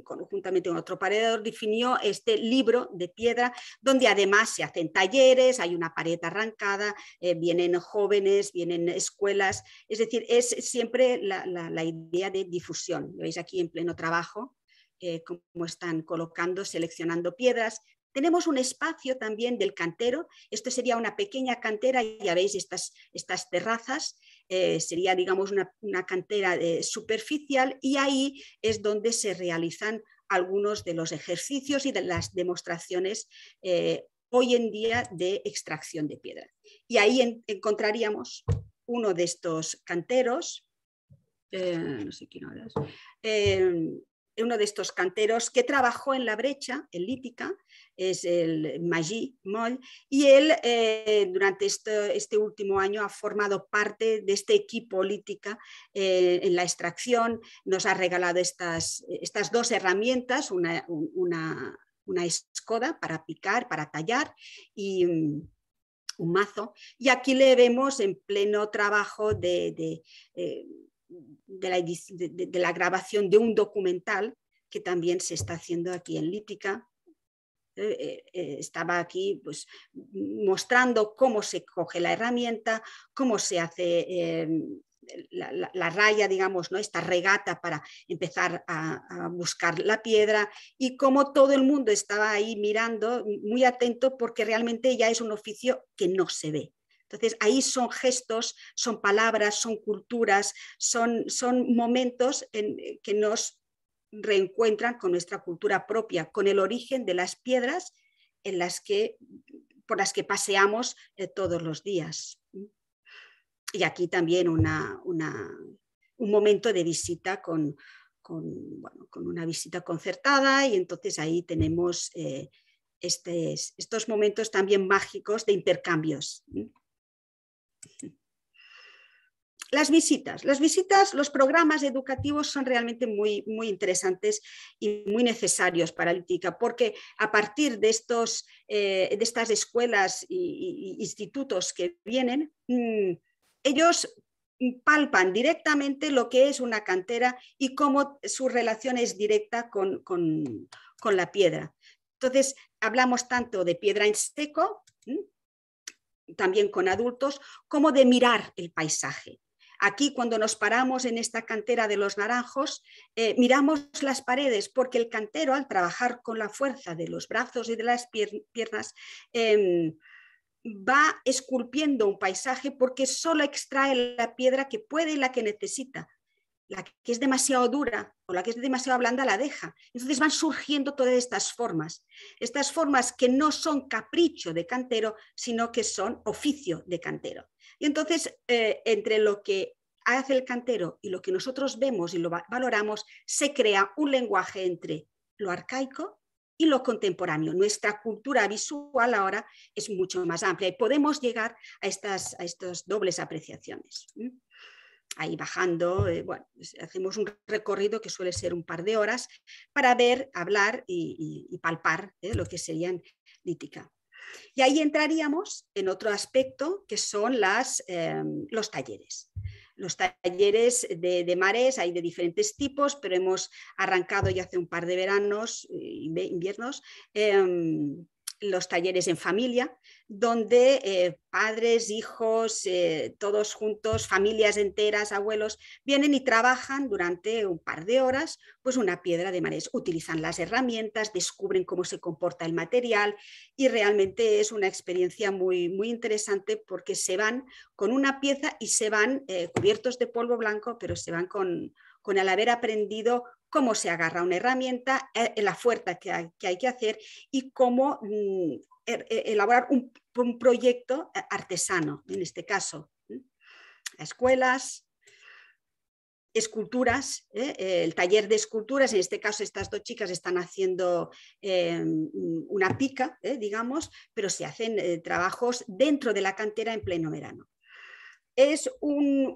conjuntamente con otro paredador, definió este libro de piedra, donde además se hacen talleres, hay una pared arrancada, eh, vienen jóvenes, vienen escuelas, es decir, es siempre la, idea de difusión. Lo veis aquí en pleno trabajo, cómo están colocando, seleccionando piedras, tenemos un espacio también del cantero, esto sería una pequeña cantera, ya veis estas, estas terrazas, eh, sería digamos una, cantera eh, superficial y ahí es donde se realizan algunos de los ejercicios y de las demostraciones eh, hoy en día de extracción de piedra. Y ahí encontraríamos uno de estos canteros, no sé quién ahora uno de estos canteros que trabajó en la brecha en lítica, es el Magí Moll, y él eh, durante este, último año ha formado parte de este equipo lítica eh, en la extracción, nos ha regalado estas, estas dos herramientas, una, escoda para picar, para tallar y mm, un mazo. Y aquí le vemos en pleno trabajo de, eh, de la, grabación de un documental que también se está haciendo aquí en Lítica, eh, eh, eh, estaba aquí pues, mostrando cómo se coge la herramienta, cómo se hace em, la, raya, digamos, ¿no? esta regata para empezar a, a, buscar la piedra y cómo todo el mundo estaba ahí mirando, muy atento, porque realmente ya es un oficio que no se ve. Entonces, ahí son gestos, son palabras, son culturas, son, son momentos en, eh, que nos reencuentran con nuestra cultura propia, con el origen de las piedras en las que, por las que paseamos eh, todos los días. Y aquí también un momento de visita con, con, una visita concertada y entonces ahí tenemos eh, estos momentos también mágicos de intercambios. Las visitas. Las visitas, los programas educativos son realmente muy, muy interesantes y muy necesarios para la porque a partir de, estos, eh, de estas escuelas e institutos que vienen, mm, ellos palpan directamente lo que es una cantera y cómo su relación es directa con, la piedra. Entonces, hablamos tanto de piedra en seco, también con adultos, como de mirar el paisaje. Aquí cuando nos paramos en esta cantera de los naranjos, eh, miramos las paredes porque el cantero al trabajar con la fuerza de los brazos y de las piernas em, va esculpiendo un paisaje porque solo extrae la piedra que puede y la que necesita la que es demasiado dura o la que es demasiado blanda la deja. Entonces van surgiendo todas estas formas, estas formas que no son capricho de cantero, sino que son oficio de cantero. Y entonces, eh, entre lo que hace el cantero y lo que nosotros vemos y lo valoramos, se crea un lenguaje entre lo arcaico y lo contemporáneo. Nuestra cultura visual ahora es mucho más amplia y podemos llegar a estas, a estas dobles apreciaciones ahí bajando, eh, bueno, hacemos un recorrido que suele ser un par de horas para ver, hablar y, palpar eh, lo que serían lítica. Y ahí entraríamos en otro aspecto que son las, eh, los talleres. Los talleres de, de, mares hay de diferentes tipos, pero hemos arrancado ya hace un par de veranos, inviernos, em, los talleres en familia, donde eh, padres, hijos, eh, todos juntos, familias enteras, abuelos, vienen y trabajan durante un par de horas pues una piedra de marés. Utilizan las herramientas, descubren cómo se comporta el material y realmente es una experiencia muy, muy interesante porque se van con una pieza y se van eh, cubiertos de polvo blanco, pero se van con, con el haber aprendido cómo se agarra una herramienta, eh, la fuerza que hay que, hacer y cómo mm, er, e, elaborar un, proyecto eh, artesano, en este caso. Escuelas, esculturas, ¿eh? el taller de esculturas, en este caso estas dos chicas están haciendo una pica, digamos, pero se hacen trabajos dentro de la cantera en pleno verano es un,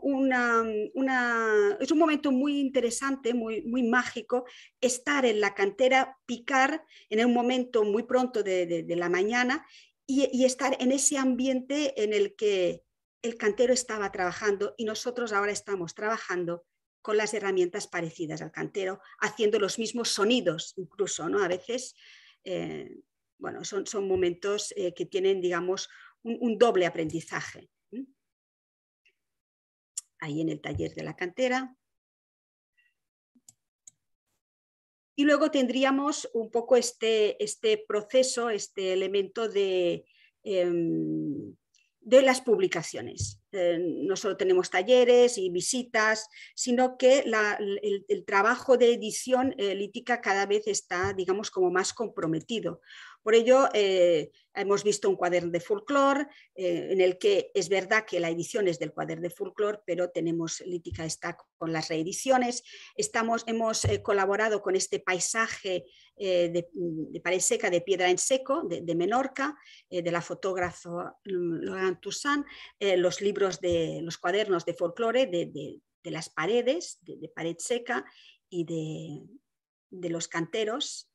momento muy interesante, muy, muy mágico, estar en la cantera, picar en un momento muy pronto de, la mañana y, estar en ese ambiente en el que el cantero estaba trabajando y nosotros ahora estamos trabajando con las herramientas parecidas al cantero, haciendo los mismos sonidos incluso, ¿no? A veces, eh, bueno, son, momentos eh, que tienen, digamos, un doble aprendizaje ahí en el taller de la cantera. Y luego tendríamos un poco este, este proceso, este elemento de, em, las publicaciones. Eh, no solo tenemos talleres y visitas, sino que el, trabajo de edición eh, lítica cada vez está, digamos, como más comprometido, por ello, eh, hemos visto un cuaderno de folclore eh, en el que es verdad que la edición es del cuaderno de folclore, pero tenemos Lítica está con las reediciones. Estamos, hemos eh, colaborado con este paisaje de, pared seca, de piedra en seco, de, Menorca, de la fotógrafa mm, Laurent Toussaint, los libros de los cuadernos de folclore de las paredes, de, pared seca y de los canteros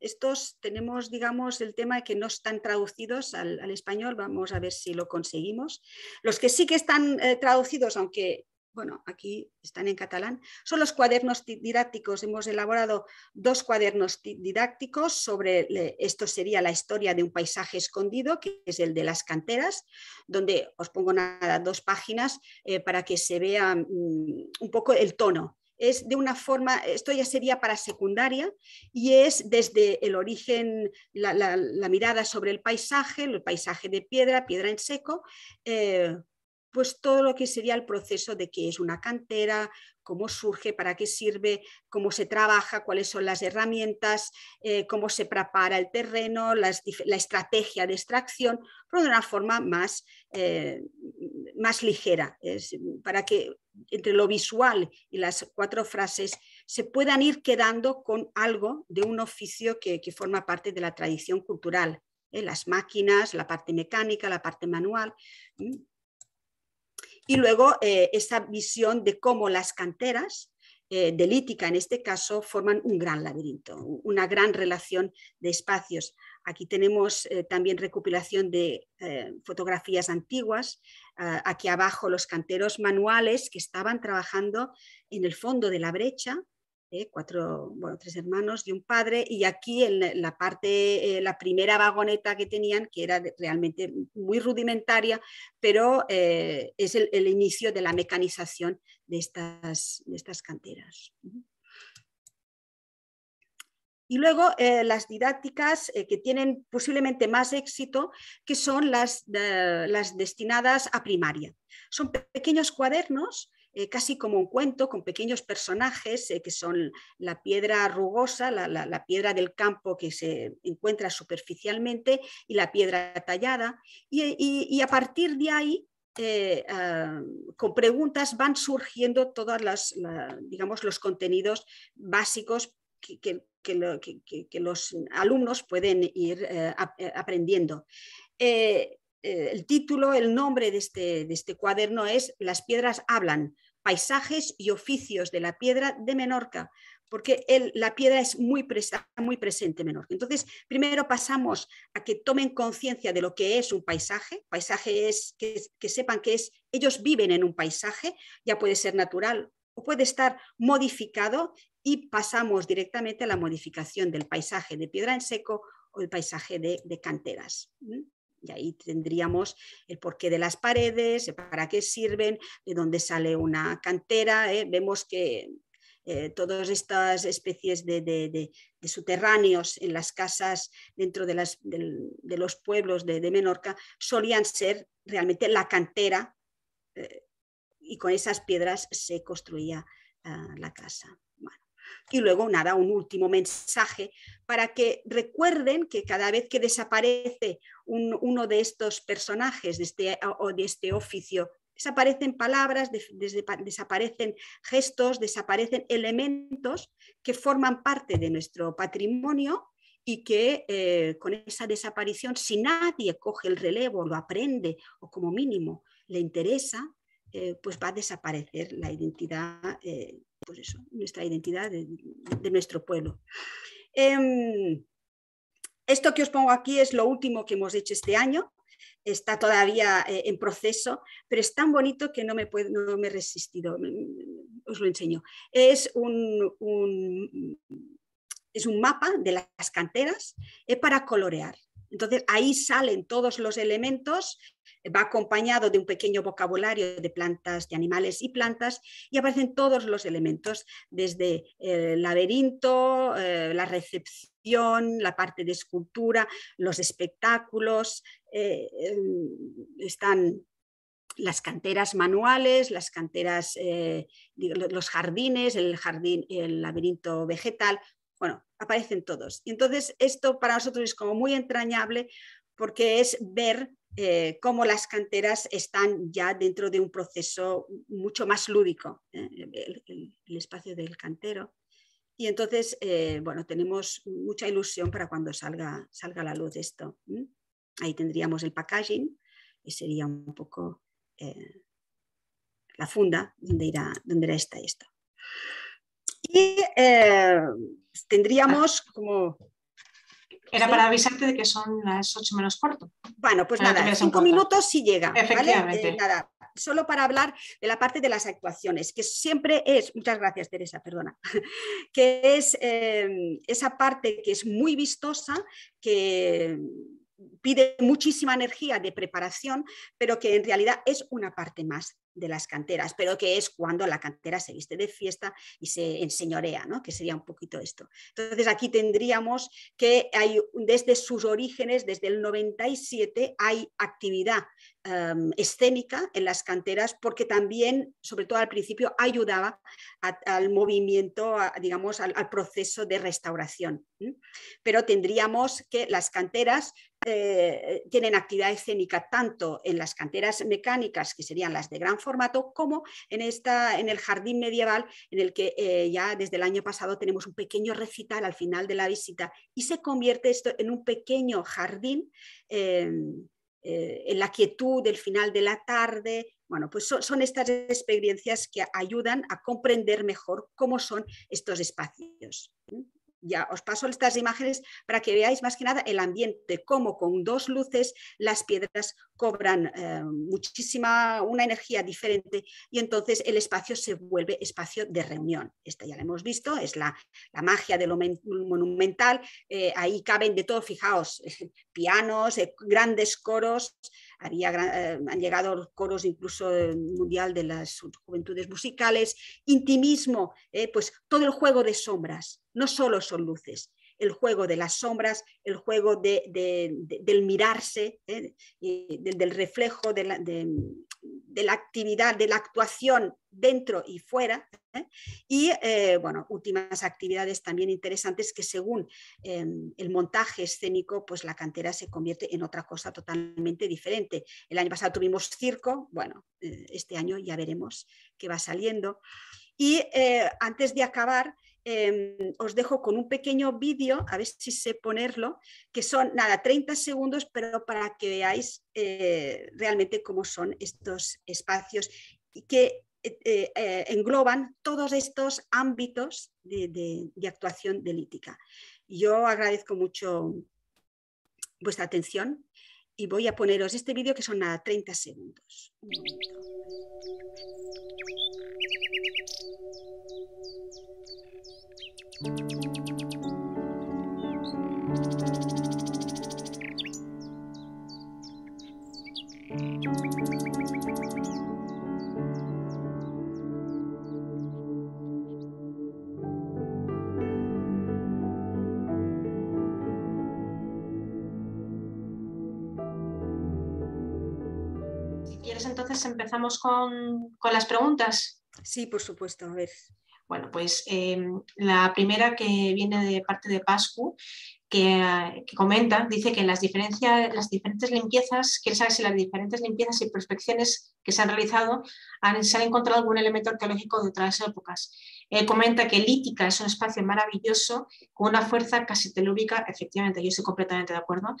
estos tenemos, digamos, el tema de que no están traducidos al, español, vamos a ver si lo conseguimos. Los que sí que están eh, traducidos, aunque, bueno, aquí están en catalán, son los cuadernos didácticos. Hemos elaborado dos cuadernos didácticos sobre, esto sería la historia de un paisaje escondido, que es el de las canteras, donde os pongo nada, dos páginas eh, para que se vea mm, un poco el tono es de una forma, esto ya sería para secundaria y es desde el origen, la, mirada sobre el paisaje, el paisaje de piedra, piedra en seco, eh, pues todo lo que sería el proceso de que es una cantera, cómo surge, para qué sirve, cómo se trabaja, cuáles son las herramientas, eh, cómo se prepara el terreno, la estrategia de extracción, pero de una forma más, eh, más ligera, para que entre lo visual y las cuatro frases se puedan ir quedando con algo de un oficio que, forma parte de la tradición cultural. ¿eh? las máquinas, la parte mecánica, la parte manual, y luego eh, esa visión de cómo las canteras eh, de lítica, en este caso, forman un gran laberinto, una gran relación de espacios. Aquí tenemos eh, también recopilación de fotografías antiguas. aquí abajo los canteros manuales que estaban trabajando en el fondo de la brecha ¿eh? cuatro, bueno, tres hermanos y un padre, y aquí en la parte, eh, la primera vagoneta que tenían, que era realmente muy rudimentaria, pero eh, es el, inicio de la mecanización de estas, estas canteras. Y luego las didácticas que tienen posiblemente más éxito, que son las, las destinadas a primaria. Son pequeños cuadernos eh, casi como un cuento con pequeños personajes eh, que son la piedra rugosa, la, piedra del campo que se encuentra superficialmente y la piedra tallada. Y, a partir de ahí, eh, ah, con preguntas van surgiendo todos los contenidos básicos que, los alumnos pueden ir aprendiendo. Eh, el título, el nombre de este, de este cuaderno es Las piedras hablan, paisajes y oficios de la piedra de Menorca, porque la piedra es muy, muy presente en Menorca. Entonces, primero pasamos a que tomen conciencia de lo que es un paisaje. Paisaje es que, sepan que es, ellos viven en un paisaje, ya puede ser natural o puede estar modificado y pasamos directamente a la modificación del paisaje de piedra en seco o el paisaje de canteras. Y ahí tendríamos el porqué de las paredes, para qué sirven, de dónde sale una cantera. ¿eh? Vemos que eh, todas estas especies de, subterráneos en las casas dentro de, los pueblos de, Menorca solían ser realmente la cantera eh, y con esas piedras se construía la casa y luego nada, un último mensaje para que recuerden que cada vez que desaparece uno de estos personajes de este, o de este oficio, desaparecen palabras, desaparecen gestos, desaparecen elementos que forman parte de nuestro patrimonio y que eh, con esa desaparición, si nadie coge el relevo, lo aprende o como mínimo le interesa, eh, pues va a desaparecer la identidad eh, pues eso, nuestra identidad de, nuestro pueblo. Em, esto que os pongo aquí es lo último que hemos hecho este año. Está todavía eh, en proceso, pero es tan bonito que no me, no me he resistido. Mm, os lo enseño. Es un, es un mapa de las canteras para colorear. Entonces ahí salen todos los elementos, va acompañado de un pequeño vocabulario de plantas, de animales y plantas, y aparecen todos los elementos, desde eh, el laberinto, eh, la recepción, la parte de escultura, los espectáculos, eh, em, están las canteras manuales, las canteras, los jardines, el jardín, el laberinto vegetal, bueno, aparecen todos. Y entonces esto para nosotros es como muy entrañable porque es ver eh, cómo las canteras están ya dentro de un proceso mucho más lúdico, ¿eh? el, espacio del cantero. Y entonces, eh, bueno, tenemos mucha ilusión para cuando salga, salga la luz esto. Ahí tendríamos el packaging, que sería un poco la funda donde irá, donde irá esta esto. Y tendríamos como... Era para avisarte de que son las 8 menos cuarto. Bueno, pues nada, cinco minutos si llega. Efectivamente. Eh, nada, solo para hablar de la parte de las actuaciones, que siempre es, muchas gracias Teresa, perdona, que es em, esa parte que es muy vistosa, que pide muchísima energía de preparación, pero que en realidad es una parte más de las canteras, pero que es cuando la cantera se viste de fiesta y se enseñorea, ¿no? que sería un poquito esto. Entonces aquí tendríamos que hay, desde sus orígenes, desde el 97, hay actividad em, escénica en las canteras porque también, sobre todo al principio, ayudaba al movimiento, digamos, al, proceso de restauración. Pero tendríamos que las canteras eh, tienen actividad escénica tanto en las canteras mecánicas, que serían las de gran formato, como en, esta, en el jardín medieval, en el que eh, ya desde el año pasado tenemos un pequeño recital al final de la visita y se convierte esto en un pequeño jardín. Em, eh, en la quietud del final de la tarde, bueno, pues son, estas experiencias que ayudan a comprender mejor cómo son estos espacios ya os paso estas imágenes para que veáis más que nada el ambiente, cómo con dos luces las piedras cobran eh, muchísima, una energía diferente y entonces el espacio se vuelve espacio de reunión. Esta ya la hemos visto, es la, magia de lo monumental, eh, ahí caben de todo, fijaos, pianos, eh, grandes coros, eh, han llegado coros incluso eh, mundial de las juventudes musicales, intimismo, eh, pues todo el juego de sombras, no solo son luces, el juego de las sombras, el juego de, del mirarse, y del, reflejo reflejo la, de la actividad, de la actuación dentro y fuera. ¿eh? Y eh, bueno, últimas actividades también interesantes que según em, el montaje escénico, pues la cantera se convierte en otra cosa totalmente diferente. El año pasado tuvimos circo, bueno, eh, este año ya veremos qué va saliendo. Y antes de acabar, Em, os dejo con un pequeño vídeo, a ver si sé ponerlo, que son, nada, 30 segundos, pero para que veáis eh, realmente cómo son estos espacios y que eh, eh, engloban todos estos ámbitos de, de actuación delítica. Yo agradezco mucho vuestra atención y voy a poneros este vídeo que son nada, 30 segundos. Si quieres entonces empezamos con, con, las preguntas? Sí, por supuesto. A ver, bueno, pues em, la primera que viene de parte de Pascu, que, comenta, dice que las, las diferentes limpiezas, ¿quién sabe si las diferentes limpiezas y prospecciones que se han realizado han, se han encontrado algún elemento arqueológico de otras épocas. Eh, comenta que Lítica es un espacio maravilloso con una fuerza casi telúrica, efectivamente, yo estoy completamente de acuerdo,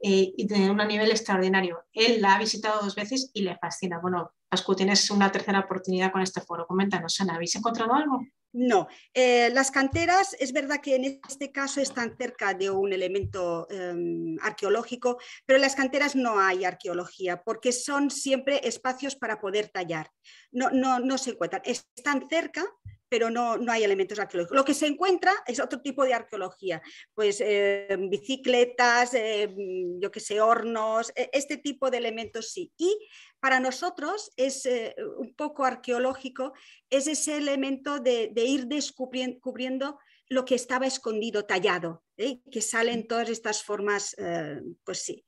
eh, y de un nivel extraordinario. Él la ha visitado dos veces y le fascina. Bueno, Ascu, tienes una tercera oportunidad con este foro. Coméntanos, Ana, ¿habéis encontrado algo? No, eh, las canteras es verdad que en este caso están cerca de un elemento em, arqueológico, pero en las canteras no hay arqueología porque son siempre espacios para poder tallar. No, no, no se encuentran. Están cerca, pero no, no hay elementos arqueológicos. Lo que se encuentra es otro tipo de arqueología, pues eh, bicicletas, eh, yo que sé, hornos, e, este tipo de elementos sí. Y para nosotros es eh, un poco arqueológico, es ese elemento de, ir descubriendo lo que estaba escondido, tallado, ¿eh? que salen mm. todas estas formas, pues sí,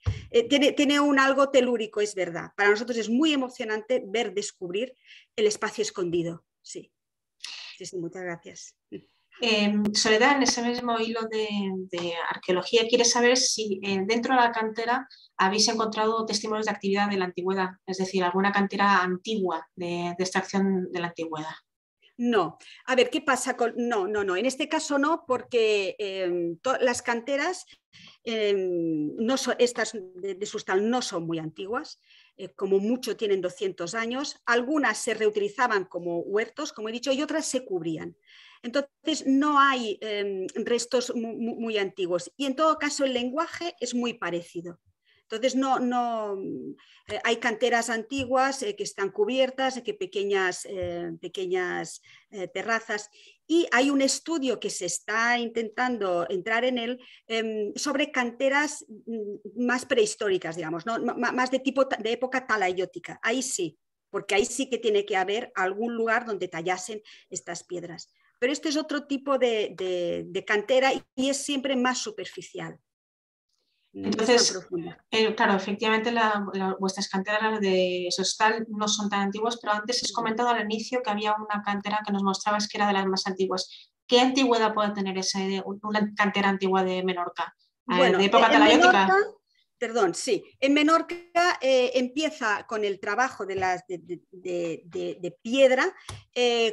tiene, tiene, un algo telúrico, es verdad. Para nosotros es muy emocionante ver descubrir el espacio escondido, sí muchas gracias. Em, Soledad, en ese mismo hilo de, arqueología, quiere saber si eh, dentro de la cantera habéis encontrado testimonios de actividad de la antigüedad, es decir, alguna cantera antigua de, extracción de la antigüedad. No, a ver, ¿qué pasa con.? No, no, no, en este caso no, porque em, las canteras, em, no estas de, de Sustal, no son muy antiguas. Eh, como mucho tienen 200 años, algunas se reutilizaban como huertos, como he dicho, y otras se cubrían. Entonces, no hay em, restos muy, antiguos. Y en todo caso, el lenguaje es muy parecido. Entonces, no, no eh, hay canteras antiguas eh, que están cubiertas, que pequeñas, pequeñas terrazas y hay un estudio que se está intentando entrar en él em, sobre canteras mm, más prehistóricas, digamos, más de tipo de época talayótica. Ahí sí, porque ahí sí que tiene que haber algún lugar donde tallasen estas piedras. Pero este es otro tipo de cantera y es siempre más superficial. Entonces, eh, claro, efectivamente vuestras canteras de Sostal no son tan antiguas, pero antes has comentado al inicio que había una cantera que nos mostrabas que era de las más antiguas. ¿Qué antigüedad puede tener esa, una cantera antigua de Menorca? Eh, bueno, de época eh, talayótica. Perdón, sí. En Menorca empieza con el trabajo de, las, de, piedra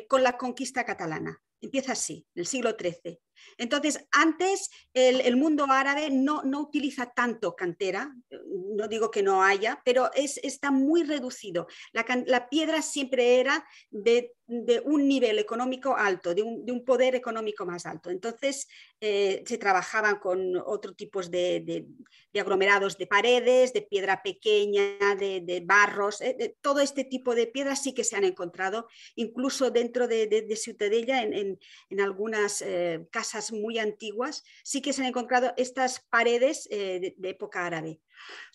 con la conquista catalana. Empieza así, en el siglo XIII. Entonces, antes el, mundo árabe no, no, utiliza tanto cantera, eh, no digo que no haya, pero es, está muy reducido. La, la piedra siempre era de de un nivel económico alto, de un, poder económico más alto. Entonces eh, se trabajaban con otro tipos de, aglomerados de paredes, de piedra pequeña, de, barros, eh, todo este tipo de piedras sí que se han encontrado, incluso dentro de, Ciutadella, en, algunas eh, casas muy antiguas, sí que se han encontrado estas paredes de época árabe.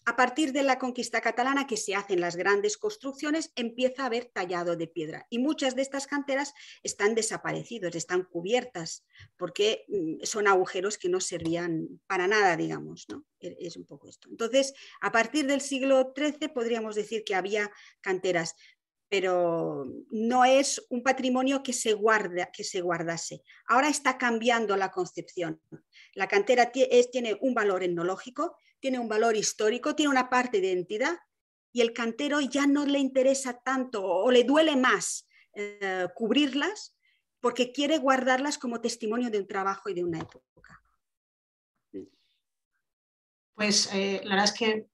A partir de la conquista catalana que se hacen las grandes construcciones, empieza a haber tallado de piedra y muchas de estas canteras están desaparecidas, están cubiertas, porque mm, son agujeros que no servían para nada, digamos. ¿no? E, es un poco esto. Entonces, a partir del siglo XIII podríamos decir que había canteras pero no es un patrimonio que se, guarda, que se guardase. Ahora está cambiando la concepción. La cantera tiene un valor etnológico, tiene un valor histórico, tiene una parte de identidad y el cantero ya no le interesa tanto o le duele más eh, cubrirlas porque quiere guardarlas como testimonio de un trabajo y de una época. Pues eh, la verdad es que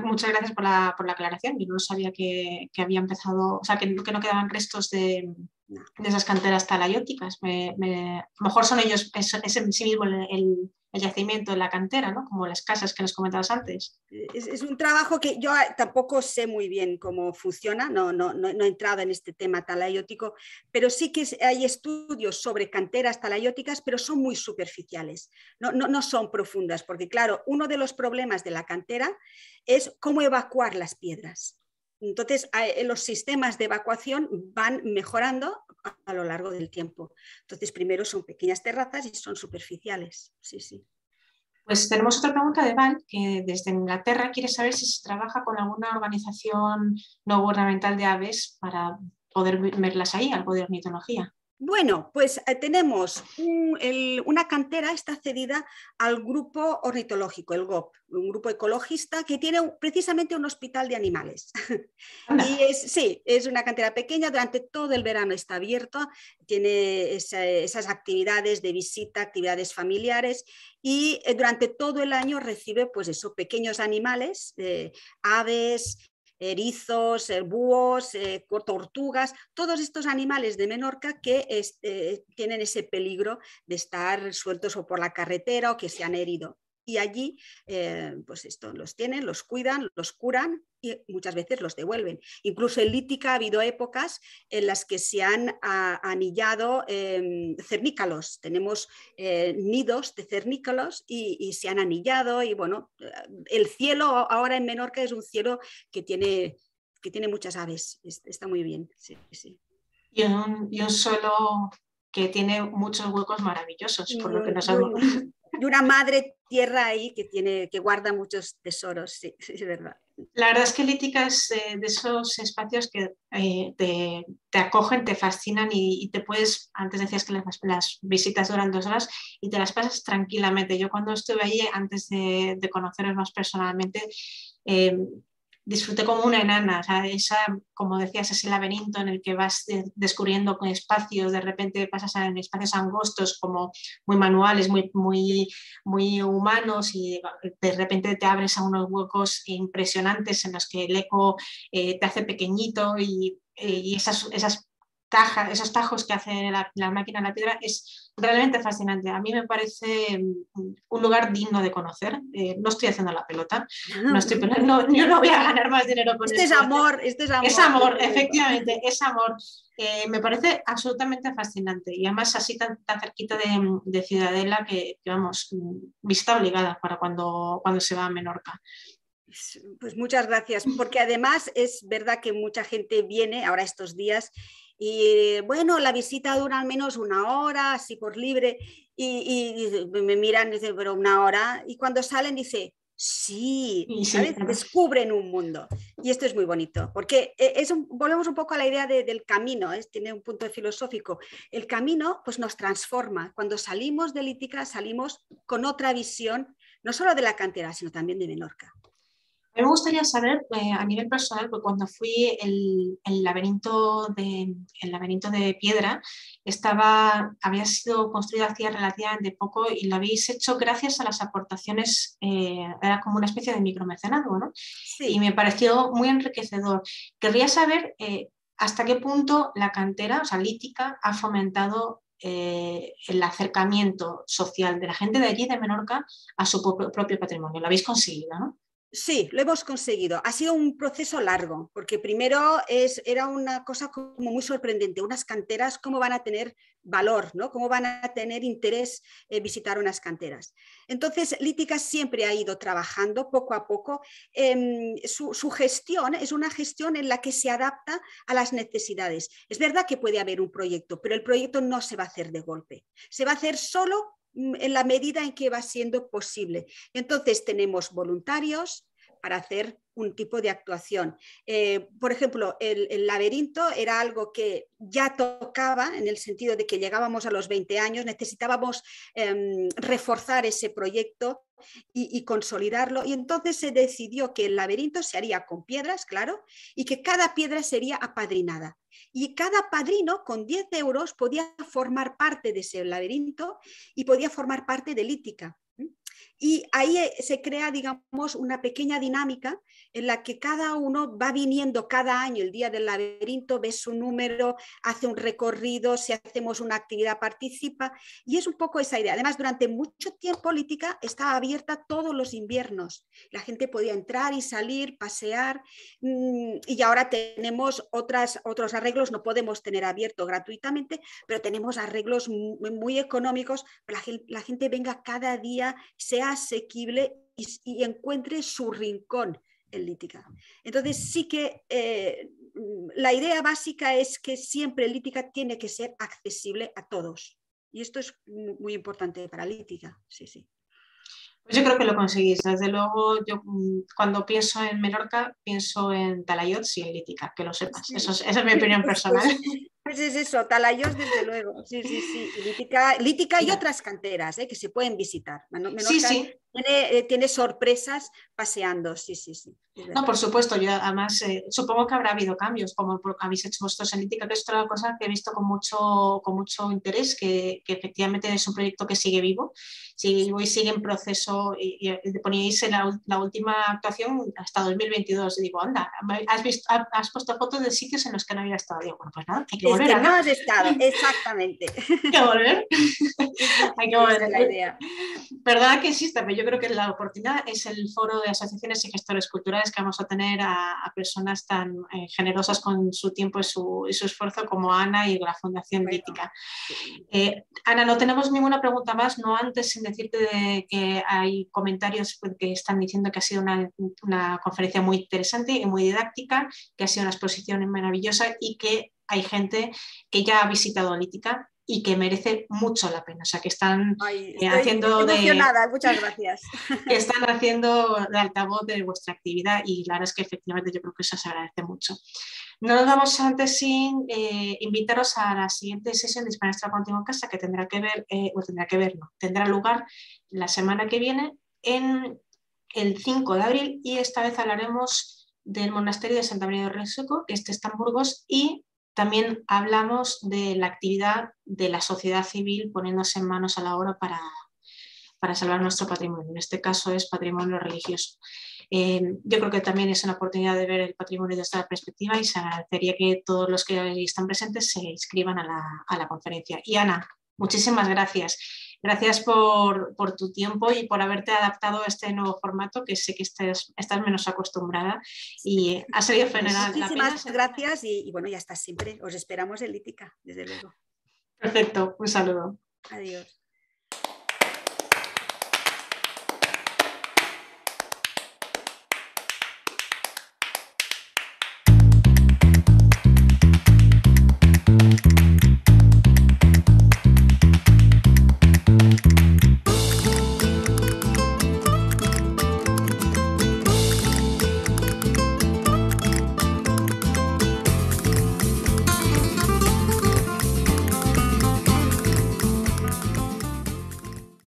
muchas gracias por la, aclaración. Yo no sabía que, había empezado, o sea, que, que no quedaban restos de, de esas canteras talayóticas. a lo mejor son ellos, es, en sí mismo el, yacimiento de la cantera, ¿no? como las casas que nos comentabas antes. Es, un trabajo que yo ah, tampoco sé muy bien cómo funciona, no, he entrado en este tema talayótico, pero sí que hay estudios sobre canteras talayóticas, pero son muy superficiales, no son profundas, porque claro, uno de los problemas de la cantera es cómo evacuar las piedras. Entonces, eh, los sistemas de evacuación van mejorando a lo largo del tiempo. Entonces, primero son pequeñas terrazas y son superficiales. Sí, sí. Pues tenemos otra pregunta de Val, que desde Inglaterra quiere saber si se trabaja con alguna organización no gubernamental de aves para poder verlas ahí, algo de mitología. Bueno, pues eh, tenemos una cantera, está cedida al grupo ornitológico, el GOP, un grupo ecologista que tiene precisamente un hospital de animales. y sí, es una cantera pequeña, durante todo el verano está abierto, tiene esas actividades de visita, actividades familiares y eh, durante todo el año recibe pues eso, pequeños animales, eh, aves, erizos, eh, búhos, eh, tortugas, todos estos animales de Menorca que eh, tienen ese peligro de estar sueltos o por la carretera o que se han herido y allí eh, pues esto, los tienen, los cuidan, los curan y muchas veces los devuelven. Incluso en Lítica ha habido épocas en las que se han ah, anillado em, cernícalos. Tenemos eh, nidos de cernícalos y, se han anillado y bueno, el cielo ahora en Menorca es un cielo que tiene, que tiene muchas aves. Está muy bien. Y, un, suelo que tiene muchos huecos maravillosos, por lo que nos hablamos y una madre tierra ahí que, tiene, que guarda muchos tesoros, sí, es verdad. La verdad es que Lítica es eh, de esos espacios que eh, te, acogen, te fascinan y, te puedes, antes decías que las, visitas duran dos horas y te las pasas tranquilamente. Yo cuando estuve allí, antes de, de conoceros más personalmente, eh, disfruté como una enana, esa, como decías, ese laberinto en el que vas descubriendo espacios, de repente pasas en espacios angostos como muy manuales, muy, muy, muy humanos y de repente te abres a unos huecos impresionantes en los que el eco eh, te hace pequeñito y, eh, y esas, esas esos tajos que hace la, máquina de la piedra es realmente fascinante. A mí me parece mm, un lugar digno de conocer. Eh, no estoy haciendo la pelota, no estoy, yo no voy a ganar más dinero con este Es amor, este es amor. Es amor, efectivamente, es amor. Eh, me parece absolutamente fascinante y además así tan, cerquita mm, de, Ciudadela que, que, vamos, mm, vista obligada para cuando, cuando se va a Menorca. Pues muchas gracias, porque además es verdad que mucha gente viene ahora estos días y bueno, la visita dura al menos una hora, así por libre. Y, me miran y pero una hora. Y cuando salen, dice, sí, descubren un mundo. Y esto es muy bonito, porque e, volvemos un poco a la idea del camino, ¿eh? tiene un punto filosófico. El camino pues, nos transforma. Cuando salimos de Lítica, salimos con otra visión, no solo de la cantera, sino también de Menorca me gustaría saber eh, a nivel personal, porque cuando fui el, laberinto de, piedra, estaba, había sido construido hacía relativamente poco y lo habéis hecho gracias a las aportaciones, eh, era como una especie de micromecenado, ¿no? Y me pareció muy enriquecedor. Querría saber eh, hasta qué punto la cantera, o sea, Lítica, ha fomentado el acercamiento social de la gente de allí, de Menorca, a su propio patrimonio. Lo habéis conseguido, ¿no? Sí, lo hemos conseguido. Ha sido un proceso largo, porque primero es, era una cosa como muy sorprendente, unas canteras, cómo van a tener valor, ¿no? cómo van a tener interés visitar unas canteras. Entonces, Lítica siempre ha ido trabajando poco a poco. Em, su, su, gestión es una gestión en la que se adapta a las necesidades. Es verdad que puede haber un proyecto, pero el proyecto no se va a hacer de golpe. Se va a hacer solo en la medida en que va siendo posible. Entonces tenemos voluntarios, para hacer un tipo de actuación. Eh, por ejemplo, el, laberinto era algo que ya tocaba en el sentido de que llegábamos a los 20 años, necesitábamos em, reforzar ese proyecto y, y, consolidarlo. Y entonces se decidió que el laberinto se haría con piedras, claro, y que cada piedra sería apadrinada. Y cada padrino con 10 euros podía formar parte de ese laberinto y podía formar parte de Lítica. Y ahí eh, se crea, digamos, una pequeña dinámica en la que cada uno va viniendo cada año, el día del laberinto, ve su número, hace un recorrido, si hacemos una actividad participa, y es un poco esa idea. Además, durante mucho tiempo política estaba abierta todos los inviernos. La gente podía entrar y salir, pasear, mm, y ahora tenemos otras, otros arreglos, no podemos tener abierto gratuitamente, pero tenemos arreglos muy, muy económicos, para que la gente venga cada día sea asequible y, encuentre su rincón en Lítica. Entonces sí que eh, mm, la idea básica es que siempre Lítica tiene que ser accesible a todos. Y esto es muy importante para Lítica. Sí, sí. Pues yo creo que lo conseguís. Desde luego, yo mm, cuando pienso en Menorca, pienso en Talayot y en Lítica, que lo sepas. Eso esa es mi opinión personal es eso, Talayos, desde luego. Sí, sí, sí. Lítica, y otras canteras ¿eh? que se pueden visitar. sí, sí. Eh, tiene, sorpresas paseando, sí, sí, sí. No, por supuesto, yo además eh, supongo que habrá habido cambios, como habéis hecho vosotros en Lítica, que es otra cosa que he visto con mucho, con mucho interés, que, efectivamente es un proyecto que sigue vivo, sigue y sigue en proceso. Y, poníais en la, última actuación hasta 2022, digo, anda, has, visto, has puesto fotos de sitios en los que no había estado. Digo, bueno, pues nada, hay que volver. no estado, exactamente. hay que volver. hay que volver. idea. Perdona que exista, pero yo creo que la oportunidad es el foro de asociaciones y gestores culturales que vamos a tener a, personas tan eh, generosas con su tiempo y su, esfuerzo como Ana y la Fundación Lítica. Eh, Ana, no tenemos ninguna pregunta más, no antes sin decirte que hay comentarios pues, que están diciendo que ha sido una, una conferencia muy interesante y muy didáctica, que ha sido una exposición maravillosa y que hay gente que ya ha visitado Lítica y que merece mucho la pena. O sea, que están eh, haciendo de. Muchas gracias. Que están haciendo de altavoz de vuestra actividad y la verdad es que efectivamente yo creo que eso se agradece mucho. No nos vamos antes sin eh, invitaros a la siguiente sesión de Hispania Continua en Casa que tendrá que ver, eh, o tendrá que ver, tendrá lugar la semana que viene en el 5 de abril y esta vez hablaremos del monasterio de Santa María de Resuco, que este está en Burgos, y también hablamos de la actividad de la sociedad civil poniéndose en manos a la obra para, salvar nuestro patrimonio. En este caso es patrimonio religioso. Eh, yo creo que también es una oportunidad de ver el patrimonio desde esta perspectiva y se agradecería que todos los que están presentes se inscriban a la, a la conferencia. Y Ana, muchísimas gracias. Gracias por, tu tiempo y por haberte adaptado a este nuevo formato que sé que estás, estás menos acostumbrada y ha sido pues fenomenal. Muchísimas gracias y, bueno, ya estás siempre. Os esperamos en Lítica, desde luego. Perfecto, un saludo. Adiós.